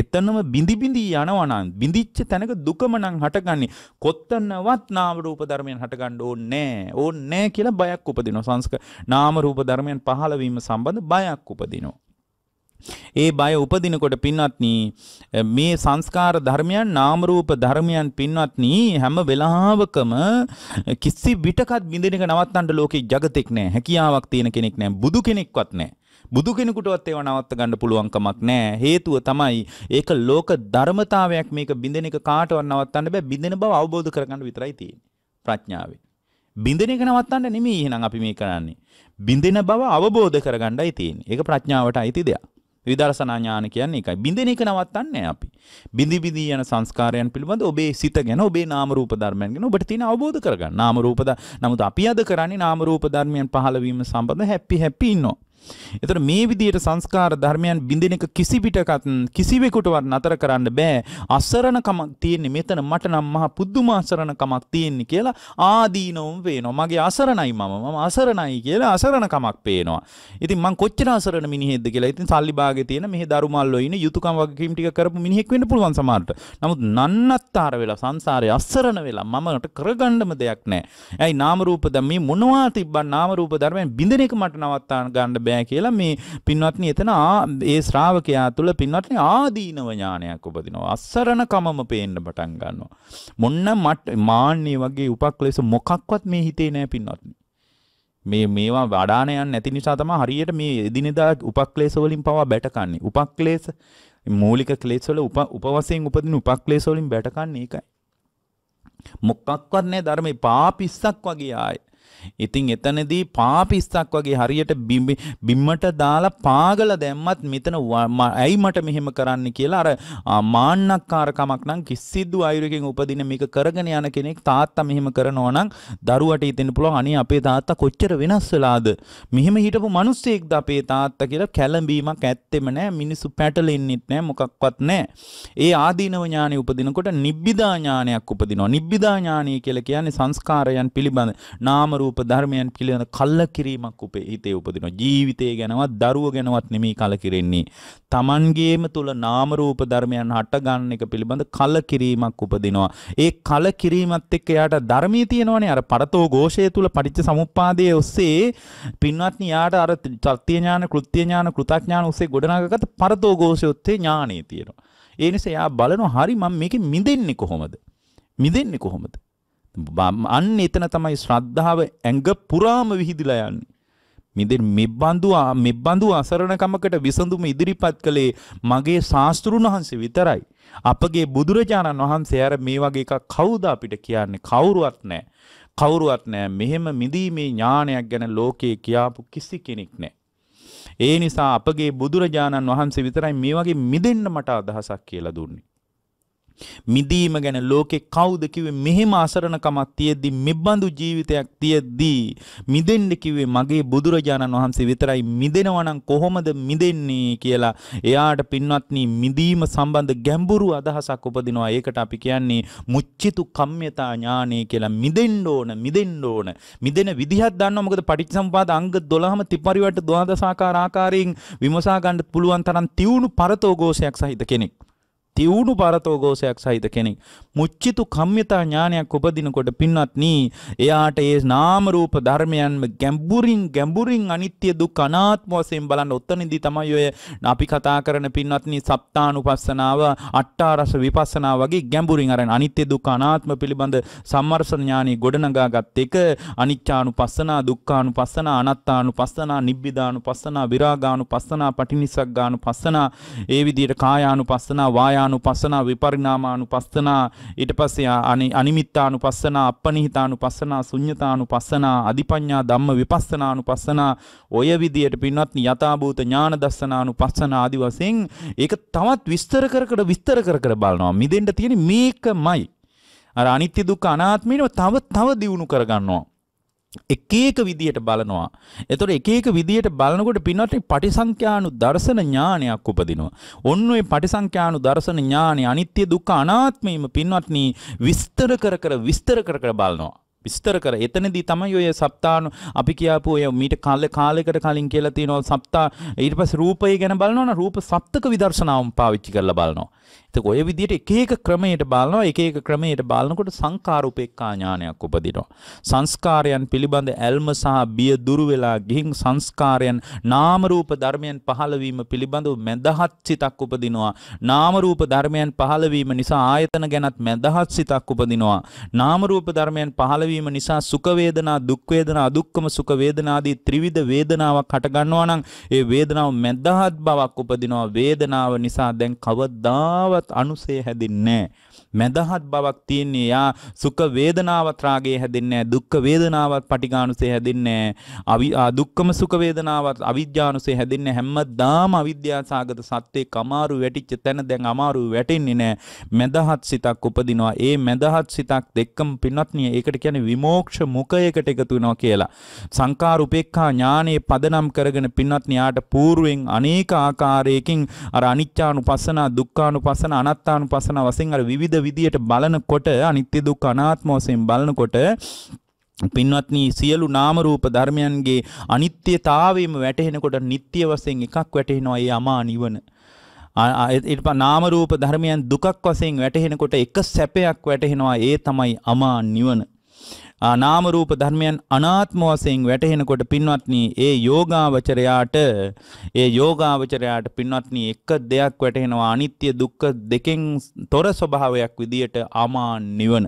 එතනම බිඳි බිඳි යනවා නම් බිඳිච්ච තැනක දුකම නම් හටගන්නේ කොත් කොත්තනවත් නාම රූප ධර්මයන් හටගන්න ඕනේ නෑ. ඕනේ නෑ කියලා බයක් උපදිනවා. සංස්ක නාම රූප ධර්මයන් පහළ වීම සම්බන්ධ බයක් උපදිනවා. ඒ බය උපදිනකොට පින්වත්නි මේ සංස්කාර ධර්මයන් නාම රූප ධර්මයන් පින්වත්නි හැම වෙලාවකම කිසි විටකත් බින්දින එක නවත්තන්න ලෝකේ జగතෙක් නැහැ හැකියාවක් තියෙන කෙනෙක් නැහැ බුදු කෙනෙක්වත් නැහැ බුදු කෙනෙකුටවත් ඒව නවත්ත ගන්න පුළුවන්කමක් නෑ හේතුව තමයි ඒක ලෝක ධර්මතාවයක් මේක බිඳෙන එක කාටවත් නවත්තන්න බෑ බිඳෙන බව අවබෝධ කරගන්න විතරයි තියෙන්නේ ප්‍රඥාවේ බිඳෙන එක නවත්තන්න නෙමෙයි එහෙනම් අපි මේ කරන්නේ බිඳෙන බව අවබෝධ කරගන්නයි තියෙන්නේ ඒක ප්‍රඥාවට අයිති දෙයක් විදර්ශනා ඥාන කියන්නේ එකයි. බින්දෙන එක නවත්තන්නේ අපි. බිඳි බිඳි යන සංස්කාරයන් පිළිබඳ ඔබේ සිත ගැන ඔබේ නාම රූප ධර්මයන් ගැන ඔබට තියෙන අවබෝධ කරගන්න. නාම රූප නමුත් අපි අද කරන්නේ නාම රූප ධර්මයන් පහළ වීම සම්බන්ධ හැපි හැපි ඉන්නවා. එතකොට මේ විදිහට සංස්කාර ධර්මයන් බිඳින එක කිසි පිටකත් කිසිවෙකුටවත් නතර කරන්න බෑ. අසරණකමක් තියෙන්නේ මෙතන මට නම් මහ පුදුම අසරණකමක් තියෙන්නේ කියලා ආදීනොම් වේනවා. මගේ අසරණයි මම. මම අසරණයි කියලා අසරණකමක් පේනවා. ඉතින් මං කොච්චර අසරණ මිනිහෙක්ද කියලා. ඉතින් සල්ලි භාගේ තියෙන මෙහි දරුමල්ලෝ ඉන්න යුතුයකම් වගකීම් ටික කරපු මිනිහෙක් වෙන්න පුළුවන් සමහරට. නමුත් නන්නත්තර වෙලා සංසාරේ අසරණ වෙලා මමකට කරගන්නම දෙයක් නැහැ. ඇයි නාම රූප දැන් මේ මොනවා තිබ්බා නාම රූප ධර්මයෙන් බින්දෙන එක මට නවත්තා ගන්න බෑ කියලා මේ පින්වත්නි එතන ඒ ශ්‍රාවකයා තුළ පින්වත්නි ආදීනව ඥානයක් උපදිනවා. අස්සරණ කමම පේන්න පටන් ගන්නවා. මොන්න මාන්නේ වගේ උපක්ලේශ මොකක්වත් මේ හිතේ නෑ පින්වත්නි. මේ මේවා වඩාන යන්නේ නැති නිසා තමයි හරියට මේ එදිනෙදා උපක්ලේශ වලින් පවා බැටකන්නේ. උපක්ලේශ මූලික ක්ලේශ වල උප උපවසයෙන් උපදින උපක්ලේශ වලින් බැටකන්නේ ඒකයි. මොකක්වත් නැහැ ධර්මේ පාපිස්සක් වගේ ආයේ ඉතින් එතනදී පාපිස්සක් වගේ හරියට බිම්මට දාලා පාගල දැම්මත් මෙතන ඇයි මට මෙහෙම කරන්න කියලා අර මාන්නක්කාරකමක් නම් කිසිදු අයුරකින් උපදින මේක කරගෙන යන කෙනෙක් තාත්තා මෙහෙම කරනවා නම් දරුවට හිතෙන්න පුළුවන් අනේ අපේ තාත්තා කොච්චර වෙනස් වෙලාද මෙහෙම හිටපු මිනිස්සෙක්ද අපේ තාත්තා කියලා කැළඹීමක් ඇත්තෙම නැහැ මිනිස්සු පැටලෙන්නෙත් නැහැ මොකක්වත් නැහැ ඒ ආදීනව ඥානෙ උපදිනකොට නිබ්බිදා ඥානයක් උපදිනවා නිබ්බිදා ඥානය කියලා කියන්නේ සංස්කාරයන් පිළිබඳ නාම රූප රූප ධර්මයන් පිළිබඳ කල්ලකිරීමක් උපේ හිතේ උපදිනවා. ජීවිතය ගැනවත් දරුව ගැනවත් නෙමෙයි කලකිරෙන්නේ. Tamangeema තුල නාම රූප ධර්මයන් හට ගන්න එක පිළිබඳ කලකිරීමක් උපදිනවා. ඒ කලකිරීමත් එක්ක යාට ධර්මයේ තියෙනවනේ අර පරතෝ ഘോഷය තුල පටිච්ච සමුප්පාදයේ ඔස්සේ පින්වත්නි යාට අර සත්‍ය ඥාන, කෘත්‍ය ඥාන, කෘතඥාන ඔස්සේ ගොඩනගාගත්ත පරතෝ ഘോഷය ඔස්සේ ඥානය තියෙනවා. ඒ නිසා යා බලනවා හරි මම මේකෙ මිදෙන්නේ කොහොමද? මිදෙන්නේ කොහොමද? අන්න එතන තමයි ශ්‍රද්ධාව ඇඟ පුරාම විහිදිලා යන්නේ. මිදෙන් මෙබ්බඳු මෙබ්බඳු අසරණකමකට විසඳුම ඉදිරිපත් කළේ මගේ ශාස්තෘන් වහන්සේ විතරයි. අපගේ බුදුරජාණන් වහන්සේ අර මේ වගේ එකක් කවුද අපිට කියන්නේ කවුරුවත් නැහැ. කවුරුවත් නැහැ. මෙහෙම මිදීමේ ඥානයක් ගැන ලෝකේ කියාපු කිසි කෙනෙක් නැහැ. ඒ නිසා අපගේ බුදුරජාණන් වහන්සේ විතරයි මේ වගේ මිදෙන්න මට අදහසක් කියලා දුන්නේ. මිදීම ගැන ලෝකේ කවුද කිව්වේ මෙහෙම අසරණකමක් තියෙද්දි මෙබඳු ජීවිතයක් තියෙද්දි මිදෙන්න කිව්වේ මගේ බුදුරජාණන් වහන්සේ විතරයි මිදෙනවා නම් කොහොමද මිදෙන්නේ කියලා එයාට පින්වත්නි මිදීම සම්බන්ධ ගැඹුරු අදහසක් උපදිනවා ඒකට අපි කියන්නේ මුච්චිතු කම්්‍යතා ඥානය කියලා මිදෙන්න ඕන මිදෙන්න ඕන මිදෙන විදිහක් දන්නවා මොකද පටිච්චසමුපාද අංග 12ම ත්‍රිපරිවර්ත ද්වාදසාකාර ආකාරයෙන් විමසා ගන්න පුළුවන් තරම් තියුණු පරතෝഘോഷයක් සහිත කෙනෙක් තිවුණු පරතෝගෝසයක් සහිත කෙනෙක් මුච්චිතු කම්මිතා ඥානයක් උපදිනකොට පින්වත්නි එයාට ඒ නාම රූප ධර්මයන්ම ගැඹුරින් ගැඹුරින් අනිත්‍ය දුක් අනාත්ම වශයෙන් බලන්න ඔතනදී තමයි ඔය අපි කතා කරන පින්වත්නි සප්තානුපස්සනාව අට්ඨාරස විපස්සනාව වගේ ගැඹුරින් අරන් අනිත්‍ය දුක් අනාත්ම පිළිබඳ සම්මර්ෂණ ඥානෙ ගොඩනගාගත් එක අනිච්චානුපස්සනා දුක්ඛානුපස්සනා අනාත්තානුපස්සනා නිබ්බිදානුපස්සනා විරාගානුපස්සනා පටිනිසග්ගානුපස්සනා ඒ විදිහට කායානුපස්සනා වායානුපස්සනා විපරිණාමානුපස්සනා ඊට පස්සේ අනිමිත්තානු පස්සනා අපනිහිතානු පස්සනා සුඥතානු පස්සනා අධිපඥා ධම්ම විපස්සනානු පස්සනා ඔය විදියට පින්වත් යථභූත ඥාන දස්සනානු පස්සනා ආදි වශයෙන් ඒක තවත් විස්තර කර කර විස්තර කර කර බලනවා මිදෙන්න තියෙන මේකමයි අර අනිත්‍ය දුක්ඛ අනාත්මිනව තව තව දියුණු කරගන්නවා එක එක විදියට බලනවා. එතකොට එක එක විදියට බලනකොට පින්වත්නි පටිසංඛ්‍යානු දර්ශන ඥානයක් උපදිනවා. ඔන්න ඔය පටිසංඛ්‍යානු දර්ශන ඥානෙ අනිත්‍ය දුක්ඛ අනාත්මයම පින්වත්නි විස්තර කර කර විස්තර කර කර බලනවා. විස්තර කර එතනදී තමයි ඔය සප්තාන අපි කියපු ඔය මීට කල කාලයකට කලින් කියලා තියෙනවා සප්තා ඊට පස්සේ රූපය ගැන බලනවනම් රූප සප්තක විදර්ශනාවම පාවිච්චි කරලා බලනවා. එතකොට ඔය විදිහට එක එක ක්‍රමයට බලනවා එක එක ක්‍රමයට බලනකොට සංකාර උපේක්ඛා ඥානයක් උපදිනවා. සංස්කාරයන් පිළිබඳ ඇල්ම සහ බිය දුරු වෙලා ගිහින් සංස්කාරයන් නාම රූප ධර්මයන් පහළවීම පිළිබඳව මඳහත් සිතක් උපදිනවා. නාම රූප ධර්මයන් පහළවීම නිසා ආයතන ගැනත් මඳහත් සිතක් උපදිනවා. නාම රූප ධර්මයන් පහළවීම නිසා සුඛ වේදනා දුක් වේදනා අදුක්කම සුඛ වේදනා ආදී ත්‍රිවිධ වේදනාවක් හට ගන්නවා නම් ඒ වේදනාව මඳහත් බවක් උපදිනවා. වේදනාව නිසා දැන් කවදා කවදාවත් අනුසය හැදෙන්නේ නැහැ. මැදහත් බවක් තියෙන්නේ. එයා සුඛ වේදනාවත් රාගේ හැදෙන්නේ නැහැ. දුක්ඛ වේදනාවත් පටිඝානුසේ හැදෙන්නේ නැහැ. දුක්ඛම සුඛ වේදනාවත් අවිද්‍යානුසේ හැදෙන්නේ හැමදාම අවිද්‍යා සාගත සත්‍යේ කමාරු වැටිච්ච තැන දැන් අමාරු වැටෙන්නේ නැහැ. මැදහත් සිතක් උපදිනවා. ඒ මැදහත් සිතක් දෙක්කම පින්වත්නි ඒකට කියන්නේ විමෝක්ෂ මුඛයකට එකතු වෙනවා කියලා. සංකාර උපේක්ඛා ඥානයේ පදනම් කරගෙන පින්වත්නි යාට పూర్වෙන් අනේක ආකාරයකින් අර අනිච්චානුපස්සනා දුක්ඛානුපස්සනා අනාත්තානුපස්සනා වශයෙන් අර විවිධ විවිධ විදියට බලනකොට අනිත්‍ය දුක් අනාත්ම වශයෙන් බලනකොට පින්වත්නි සියලු නාම රූප ධර්මයන්ගේ අනිත්‍යතාවයම වැටහෙනකොට නিত্য වශයෙන් එකක් වැටහෙනවා ඒ අමා නිවන. ඊට පස්සේ නාම රූප ධර්මයන් දුකක් වශයෙන් වැටහෙනකොට එක සැපයක් වැටහෙනවා ඒ තමයි අමා නිවන. නාමරූප ධර්මයන් අනාත්ම වශයෙන් වැටහෙනකොට පින්වත්නි ඒ යෝගාවචරයාට ඒ යෝගාවචරයාට පින්වත්නි එක දෙයක් වැටහෙනවා අනිත්‍ය දුක්ඛ දෙකෙන් තොර ස්වභාවයක් විදියට ආමා නිවන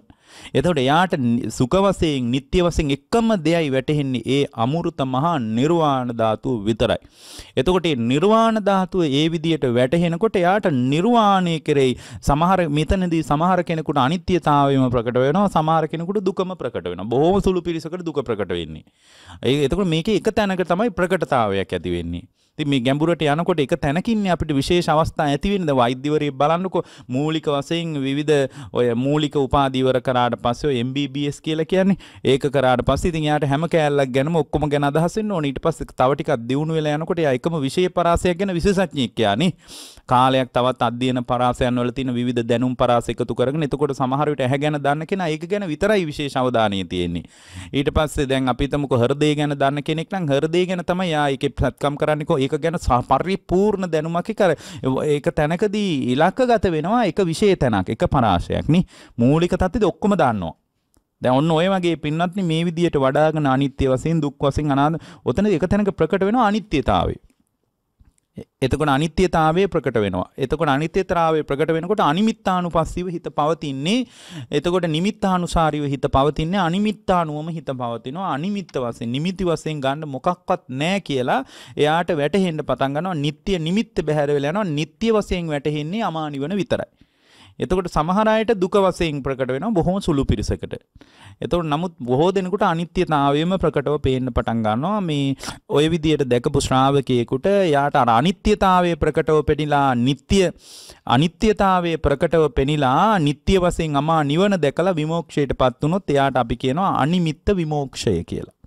එතකොට එයාට සුඛ වශයෙන් නিত্য වශයෙන් එකම දෙයයි වැටහෙන්නේ ඒ අමෘත මහා නිර්වාණ ධාතුව විතරයි. එතකොට මේ නිර්වාණ ධාතුව ඒ විදියට වැටහෙනකොට එයාට නිර්වාණය කෙරෙහි සමහර මෙතනදී සමහර කෙනෙකුට අනිත්‍යතාවයම ප්‍රකට වෙනවා සමහර කෙනෙකුට දුකම ප්‍රකට වෙනවා. බොහොම සුළු පිරිසකට දුක ප්‍රකට වෙන්නේ. ඒ එතකොට මේකේ එක තැනක තමයි ප්‍රකටතාවයක් ඇති වෙන්නේ. ඉතින් මේ ගැඹුරට යනකොට එක තැනකින් අපිට විශේෂ අවස්ථා ඇති වෙනද වෛද්‍යවරයෙක් බලන්නකෝ මූලික වශයෙන් විවිධ ඔය මූලික උපාධි ඉවර කරාට පස්සේ ඔය MBBS කියලා කියන්නේ ඒක කරාට පස්සේ ඉතින් එයාට හැම කෑල්ලක් ගැනම ඔක්කොම ගැන අදහස් වෙන්න ඕනේ ඊට පස්සේ තව ටිකක් දියුණු වෙලා යනකොට එයා එකම විෂය පරාසයක් ගැන විශේෂඥයෙක් කියන්නේ කාලයක් තවත් අධ්‍යයන පරාසයන් වල තියෙන විවිධ දැනුම් පරාස එකතු කරගෙන එතකොට සමහර විට ඇහැ ගැන දන්න කෙනා ඒක ගැන විතරයි විශේෂ අවධානය තියෙන්නේ ඊට පස්සේ දැන් අපි හිතමුකෝ හෘදය ගැන දන්න කෙනෙක් නම් හෘදය ගැන තමයි එයා ඒකේ ප්‍රත්‍යක්ම් කරන්නේ ඒක ගැන පරිපූර්ණ දැනුමක් කර ඒක තැනකදී ඉලක්කගත වෙනවා එක විශේෂ තැනක් එක පරාශයක් නේ මූලික තත්ත්වෙද ඔක්කොම දන්නවා දැන් ඔන්න ඔය වගේ පින්නත් මේ විදියට වඩාගෙන අනිත්‍ය වශයෙන් දුක් වශයෙන් අනාද ඔතන එක තැනක ප්‍රකට වෙනවා අනිත්‍යතාවය එතකොට අනිත්‍යතාවය ප්‍රකට වෙනවා. එතකොට අනිත්‍යතාවය ප්‍රකට වෙනකොට අනිමිත්තානුපස්සීව හිත පවතින්නේ. එතකොට නිමිත්තානුසාරීව හිත පවතින්නේ. අනිමිත්තානුවම හිත පවතිනවා. අනිමිත්ත වශයෙන්, නිමිති වශයෙන් ගන්න මොකක්වත් නැහැ කියලා එයාට වැටහෙන්න පටන් ගන්නවා. නিত্য නිමිත්ත බැහැර වෙලා යනවා. නিত্য වශයෙන් වැටහෙන්නේ අමානිවන විතරයි. එතකොට සමහර අයට දුක වශයෙන් ප්‍රකට වෙනවා බොහොම සුළු පිරිසකට. එතකොට නමුත් බොහෝ දෙනෙකුට අනිත්‍යතාවයම ප්‍රකටව පේන්න පටන් ගන්නවා. මේ ওই විදියට දැකපු ශ්‍රාවකයෙකුට යාට අර අනිත්‍යතාවයේ ප්‍රකටව පෙනිලා නিত্য අනිත්‍යතාවයේ ප්‍රකටව පෙනිලා නিত্য වශයෙන් අමා නිවන දැකලා විමෝක්ෂයටපත් වුණොත් එයාට අපි කියනවා අනිමිත්ත විමෝක්ෂය කියලා.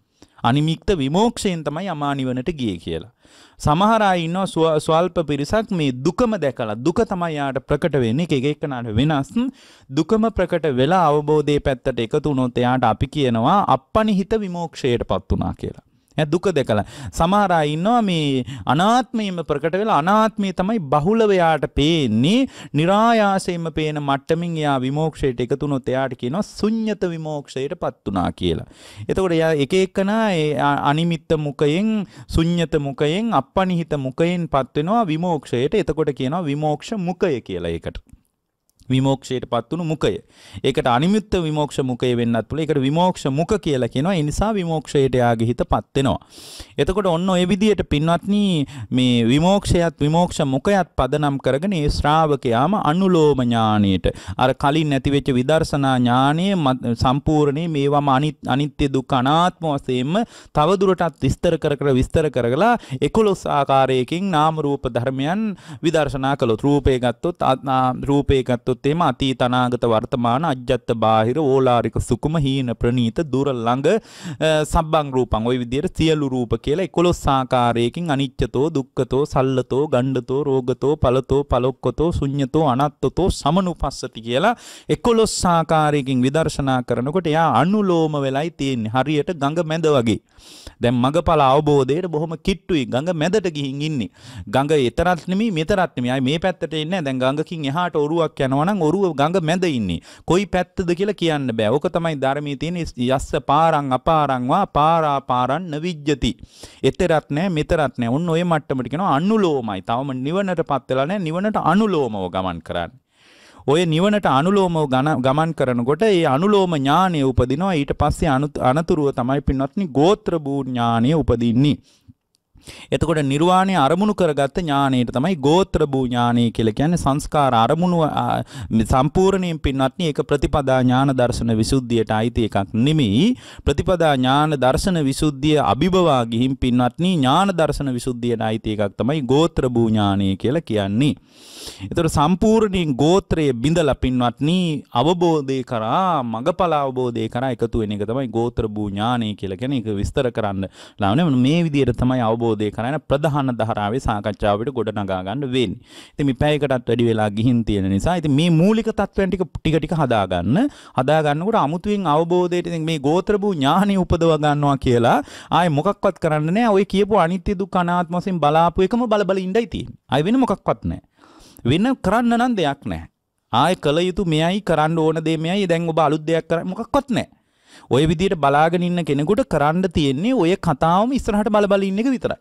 අනිමිත්ත විමෝක්ෂයෙන් තමයි අමා නිවනට ගියේ කියලා. සමහර අය ඉන්නවා ස්වල්ප පිරිසක් මේ දුකම දැකලා දුක තමයි යාට ප්‍රකට වෙන්නේ එක එකනට වෙනස් දුකම ප්‍රකට වෙලා අවබෝධයේ පැත්තට එකතු වුණොත් එයාට අපි කියනවා අපපනිහිත විමෝක්ෂයට පත් වුණා කියලා දුක දැකලා. සමහර අය ඉන්නවා මේ අනාත්මයම ප්‍රකට වෙලා අනාත්මය තමයි බහුලව යාට පේන්නේ. નિરાයාසයෙන්ම පේන මට්ටමින් එයා විමෝක්ෂයට එකතු වුණොත් එයාට කියනවා ශුන්්‍යත විමෝක්ෂයටපත් උනා කියලා. එතකොට එයා එක එකනා ඒ අනිමිත්ත මුඛයෙන්, ශුන්්‍යත මුඛයෙන්, අපපනිහිත මුඛයෙන්පත් වෙනවා විමෝක්ෂයට. එතකොට කියනවා විමෝක්ෂ මුඛය කියලා ඒකට. විමෝක්ෂයට පත්වුණු මුකය. ඒකට අනිමිත්ත විමෝක්ෂ මුකය වෙන්නත් තුළ එකට විමෝක්ෂ මුක කියලා කෙනවා එනිසා විමෝක්ෂයට යාගේ හිත පත්වෙනවා. එතකොට ඔන්න ඔය විදියට පින්වත්නී මේ විමෝක්ෂයත් විමෝක්ෂ මුකයත් පදනම් කරගෙන ඒ ශ්‍රාවකයාම අනුලෝම ඥානයට අර කලින් නැතිවෙච්ච විදර්ශනා ඥානය සම්පූර්ණේ මේවම අනිත්‍ය දුක් අනාත්ම වශයෙන්ම තවදුරටත් විස්තර කර කර විස්තර කරගලා එකොළොස් ආකාරයකින් නාම රූප ධර්මයන් විදර්ශනා කළොත් රූපේ ගත්තොත් රූපේ ගත්තොත් ගත්තොත් එහෙම අතීත අනාගත වර්තමාන අජ්ජත් බාහිර ඕලාරික සුකුම හීන ප්‍රනීත දුර ළඟ සබ්බං රූපං ওই විදිහට සියලු රූප කියලා 11 ආකාරයකින් අනිච්චතෝ දුක්ඛතෝ සල්ලතෝ ගණ්ඩතෝ රෝගතෝ පලතෝ පලොක්කතෝ ශුඤ්ඤතෝ අනත්තතෝ සමනුපස්සති කියලා 11 ආකාරයකින් විදර්ශනා කරනකොට එයා අනුලෝම වෙලයි තියෙන්නේ හරියට ගඟ මැද වගේ දැන් මඟඵල අවබෝධයට බොහොම කිට්ටුයි ගඟ මැදට ගිහින් ඉන්නේ. ගඟ එතරත් නෙමෙයි මෙතරත් නෙමෙයි. ආයි මේ පැත්තට එන්නේ නැහැ. දැන් ගඟකින් එහාට ඔරුවක් යනවා නම් ඔරුව ගඟ මැද ඉන්නේ. කොයි පැත්තද කියලා කියන්න බෑ. ඕක තමයි ධර්මයේ තියෙන යස්ස පාරං අපාරං වා පාරා පාරං නවිජ්ජති. එතරත් නෑ මෙතරත් නෑ. ඔන්න ඔය මට්ටමට කියනවා අනුලෝමයි. තවම නිවනටපත් වෙලා නෑ. නිවනට අනුලෝමව ගමන් කරන්නේ. ඔය නිවනට අනුලෝම ගමන් කරනකොට ඒ අනුලෝම ඥානය උපදිනවා ඊට පස්සේ අනතුරුව තමයි පින්වත්නි ගෝත්‍ර භූ ඥානය උපදින්නේ. එතකොට නිර්වාණය අරමුණු කරගත්ත ඥානයට තමයි ගෝත්‍ර භූ ඥානය කියලා කියන්නේ සංස්කාර අරමුණු සම්පූර්ණයෙන් පින්වත්නි ඒක ප්‍රතිපදා ඥාන දර්ශන විසුද්ධියට අයිති එකක් නෙමෙයි ප්‍රතිපදා ඥාන දර්ශන විසුද්ධිය අභිබවා ගිහින් පින්වත්නි ඥාන දර්ශන විසුද්ධියට අයිති එකක් තමයි ගෝත්‍ර භූ ඥානය කියලා කියන්නේ එතට සම්පූර්ණයෙන් ගෝත්‍රය බිඳල පින්වත්නි අවබෝධය කරා මඟඵල අවබෝධය කරා එකතු වෙන එක තමයි ගෝත්‍ර භූ ඥානය කියලා කියන එක විස්තර කරන්න ලාවනේ මේ විදිහට තමයි අවබෝධය කරන ප්‍රධාන ධාරාවේ සාකච්ඡාවට ගොඩ නගා ගන්න වෙන්නේ. ඉතින් මේ පැයකටත් වැඩි වෙලා ගිහින් තියෙන නිසා ඉතින් මේ මූලික තත්ත්වයන් ටික ටික ටික හදා ගන්න. හදා ගන්නකොට අමුතුවෙන් අවබෝධයට ඉතින් මේ ගෝත්‍ර භූ ඥානය උපදව ගන්නවා කියලා ආය මොකක්වත් කරන්න නෑ ඔය කියපු අනිත්‍ය දුක් අනාත්ම වශයෙන් බලාපු එකම බල බල ඉඳයි තියෙන්නේ. ආය වෙන මොකක්වත් නෑ. වෙන කරන්න නම් දෙයක් නැහැ. ආය කළ යුතු මෙයයි කරන්න ඕන දේ මෙයයි දැන් ඔබ අලුත් දෙයක් කර මොකක්වත් නැහැ. ඔය විදිහට බලාගෙන ඉන්න කෙනෙකුට කරන්න තියෙන්නේ ඔය කතාවම ඉස්සරහට බල බල ඉන්න එක විතරයි.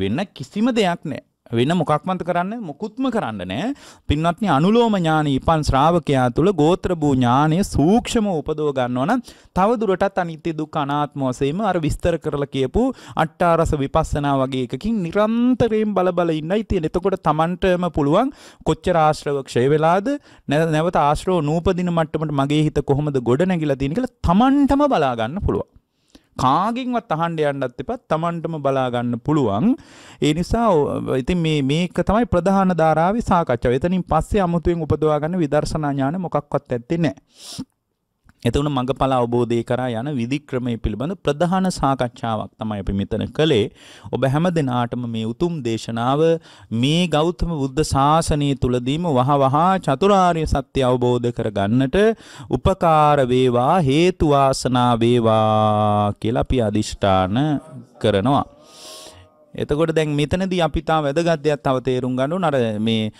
වෙන කිසිම දෙයක් නැහැ. වෙන මොකක්මත කරන්න මොකුත්ම කරන්න නෑ පින්වත්නි අනුලෝම ඥාන ඉපන් ශ්‍රාවකයා තුළ ගෝත්‍ර භූ ඥානය සූක්ෂම උපදව ගන්නවන තව දුරටත් අනිත්‍ය දුක් අනාත්ම වශයෙන්ම අර විස්තර කරලා කියපු අට්ඨාරස විපස්සනා වගේ එකකින් නිරන්තරයෙන් බල බල ඉන්නයි තියෙන. එතකොට Tamanටම පුළුවන් කොච්චර ආශ්‍රව ක්ෂය වෙලාද නැවත ආශ්‍රව නූපදින මට්ටමට මගේ හිත කොහොමද ගොඩ නැගිලා තියෙන කියලා Tamanටම බලා ගන්න පුළුවන්. කාගින්වත් අහන්ඩ යන්නත් එපත් තමන්ටම බලාගන්න පුළුවන් ඒ නිසා ඉති මේක තමයි ප්‍රධාන ධාරාව සාකච්ඡා එතනින් පස්සේ අමුතුවෙන් උපදවාගන්න විදර්ශනා ඥාන මොකක්වත් ඇත්තේ නෑ එතකොට මඟඵල අවබෝධය කරා යන විධික්‍රමය පිළිබඳ ප්‍රධාන සාකච්ඡාවක් තමයි අපි මෙතන කළේ. ඔබ හැම දිනාටම මේ උතුම් දේශනාව මේ ගෞතම බුද්ධ ශාසනය තුලදීම වහවහා චතුරාර්ය සත්‍ය අවබෝධ කරගන්නට උපකාර වේවා හේතු වාසනා වේවා කියලා අපි අදිෂ්ඨාන කරනවා. එතකොට දැන් මෙතනදී අපි තා වැදගත් දෙයක් තව තේරුම් ගන්න ඕන අර මේ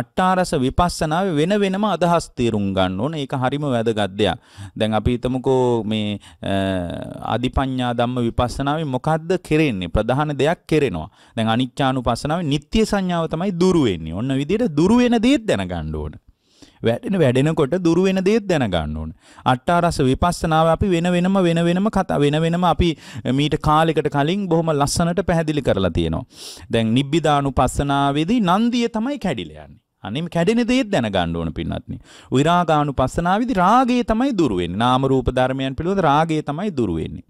අට්ඨාරස විපස්සනාවේ වෙන වෙනම අදහස් තේරුම් ගන්න ඕන. ඒක හරිම වැදගත් දෙයක්. දැන් අපි හිතමුකෝ මේ අදිපඤ්ඤා ධම්ම විපස්සනාවේ මොකද්ද කෙරෙන්නේ? ප්‍රධාන දෙයක් කෙරෙනවා. දැන් අනිච්චානුපස්සනාවේ නිත්‍ය සංඥාව තමයි දුරු වෙන්නේ. ඔන්න විදිහට දුරු වෙන දේත් දැනගන්න ඕන. වැටෙන වැඩෙනකොට දුරු වෙන දේත් දැනගන්න ඕන. අට්ටාරස විපස්සනාව අපි වෙන වෙනම වෙන වෙනම කතා වෙන වෙනම අපි මීට කාලෙකට කලින් බොහොම ලස්සනට පැහැදිලි කරලා තියෙනවා. දැන් නිබ්බිදානුපස්සනාවේදී නන්දිය තමයි කැඩිලා යන්නේ. අනිම කැඩෙන දේත් දැනගන්න ඕන පින්නත්නි. විරාගානුපස්සනාවේදී රාගය තමයි දුරු වෙන්නේ. නාම රූප ධර්මයන් පිළිබඳ රාගය තමයි දුරු වෙන්නේ.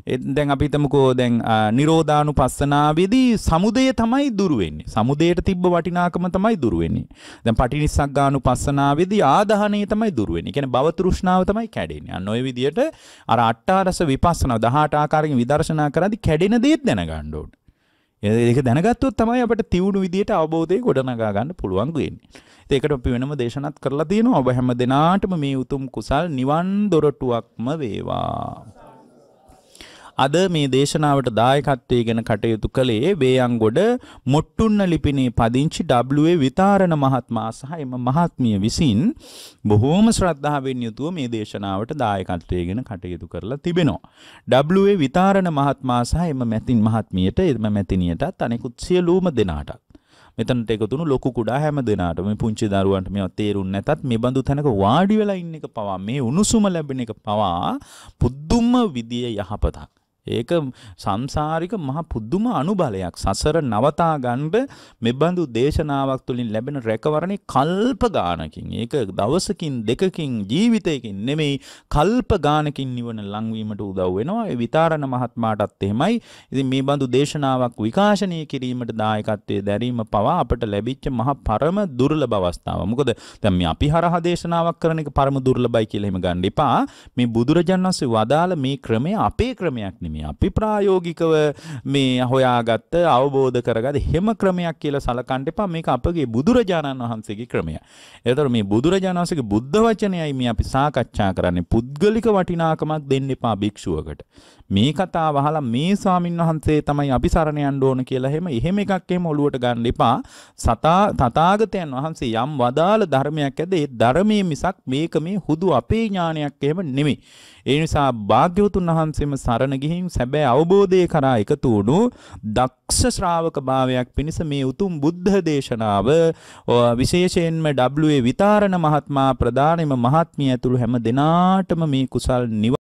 දැන් අපි හිතමුකෝ දැන් නිරෝධානු පස්සනාවේදී සමුදය තමයි දුරු වෙන්නේ. සමුදයට තිබ්බ වටිනාකම තමයි දුරු වෙන්නේ. දැන් පටිනිස්සග්ගානු පස්සනාවේදී ආදාහණය තමයි දුරු වෙන්නේ. කියන්නේ භව තෘෂ්ණාව තමයි කැඩෙන්නේ. අන්න ওই විදිහට අර අට්ඨාරස විපස්සනා 18 ආකාරයෙන් විදර්ශනා කරද්දී කැඩෙන දේත් දැනගන්න ඕනේ. ඒක දැනගත්තොත් තමයි අපිට තියුණු විදියට අවබෝධය ගොඩනගා ගන්න පුළුවන් වෙන්නේ. ඒකට අපි වෙනම දේශනාත් කරලා තියෙනවා. ඔබ හැම දිනාටම මේ උතුම් කුසල් නිවන් දොරටුවක්ම වේවා. අද මේ දේශනාවට දායකත්වයගෙන කටයුතු කළේ වේයන්ගොඩ මොට්ටුන්න ලිපිනේ පදිංචි ඩබ්ලුවේ විතාරණ මහත්මයා සහ එම මහත්මිය විසින් බොහෝම ශ්‍රද්ධාවෙන් යුතුව මේ දේශනාවට දායකත්වයගෙන කටයුතු කරලා තිබෙනවා. ඩබ්ලුවේ විතාරණ මහත්මයා සහ එම මැතින් මහත්මියට එම මැතිනියටත් අනෙකුත් සියලූම දෙනාටත් මෙතනට එකතුණු ලොකු කුඩා හැම දෙනාට මේ පුංචි දරුවන්ට මේවා තේරුන්නේ නැතත් මේ බඳු තැනක වාඩි වෙලා ඉන්න එක පවා මේ උණුසුම ලැබෙන එක පවා පුදුම විදිය යහපතක්. ඒක සංසාරික මහ පුදුම අනුබලයක් සසර නවතා ගන්න මෙබඳු දේශනාවක් තුළින් ලැබෙන රැකවරණේ කල්ප ගානකින් ඒක දවසකින් දෙකකින් ජීවිතයකින් නෙමෙයි කල්ප ගානකින් නිවන ලංවීමට උදව් වෙනවා ඒ විතාරණ මහත්මයාටත් එහෙමයි ඉතින් මේ බඳු දේශනාවක් විකාශනය කිරීමට දායකත්වයේ දැරීම පවා අපට ලැබිච්ච මහ පරම දුර්ලභ අවස්ථාව මොකද දැන් මේ අපි හරහා දේශනාවක් කරන එක පරම දුර්ලභයි කියලා එහෙම ගන්න එපා මේ බුදුරජාණන් වහන්සේ වදාළ මේ ක්‍රමය අපේ ක්‍රමයක් නෙමෙයි පින්වත්නි අපි ප්‍රායෝගිකව මේ හොයාගත්ත අවබෝධ කරගත් හැම ක්‍රමයක් කියලා සලකන්න එපා මේක අපගේ බුදුරජාණන් වහන්සේගේ ක්‍රමය. ඒතර මේ බුදුරජාණන් වහන්සේගේ බුද්ධ වචනයයි මේ අපි සාකච්ඡා කරන්නේ. පුද්ගලික වටිනාකමක් දෙන්න එපා භික්ෂුවකට. මේ කතාව අහලා මේ ස්වාමින්වහන්සේ තමයි අපි සරණ යන්න ඕන කියලා එහෙම එහෙම එකක් එහෙම ඔලුවට ගන්න එපා. සතා තථාගතයන් වහන්සේ යම් වදාළ ධර්මයක් ඇද ඒ ධර්මයේ මිසක් මේක මේ හුදු අපේ ඥානයක් එහෙම නෙමෙයි. ඒ නිසා භාග්‍යවතුන් වහන්සේම සරණ ගිහින් සැබෑ අවබෝධය කරා එකතු වුණු දක්ෂ ශ්‍රාවක භාවයක් පිණිස මේ උතුම් බුද්ධ දේශනාව විශේෂයෙන්ම WA විතාරණ මහත්මයා ප්‍රදානෙම මහත්මිය ඇතුළු හැම දෙනාටම මේ කුසල් නිව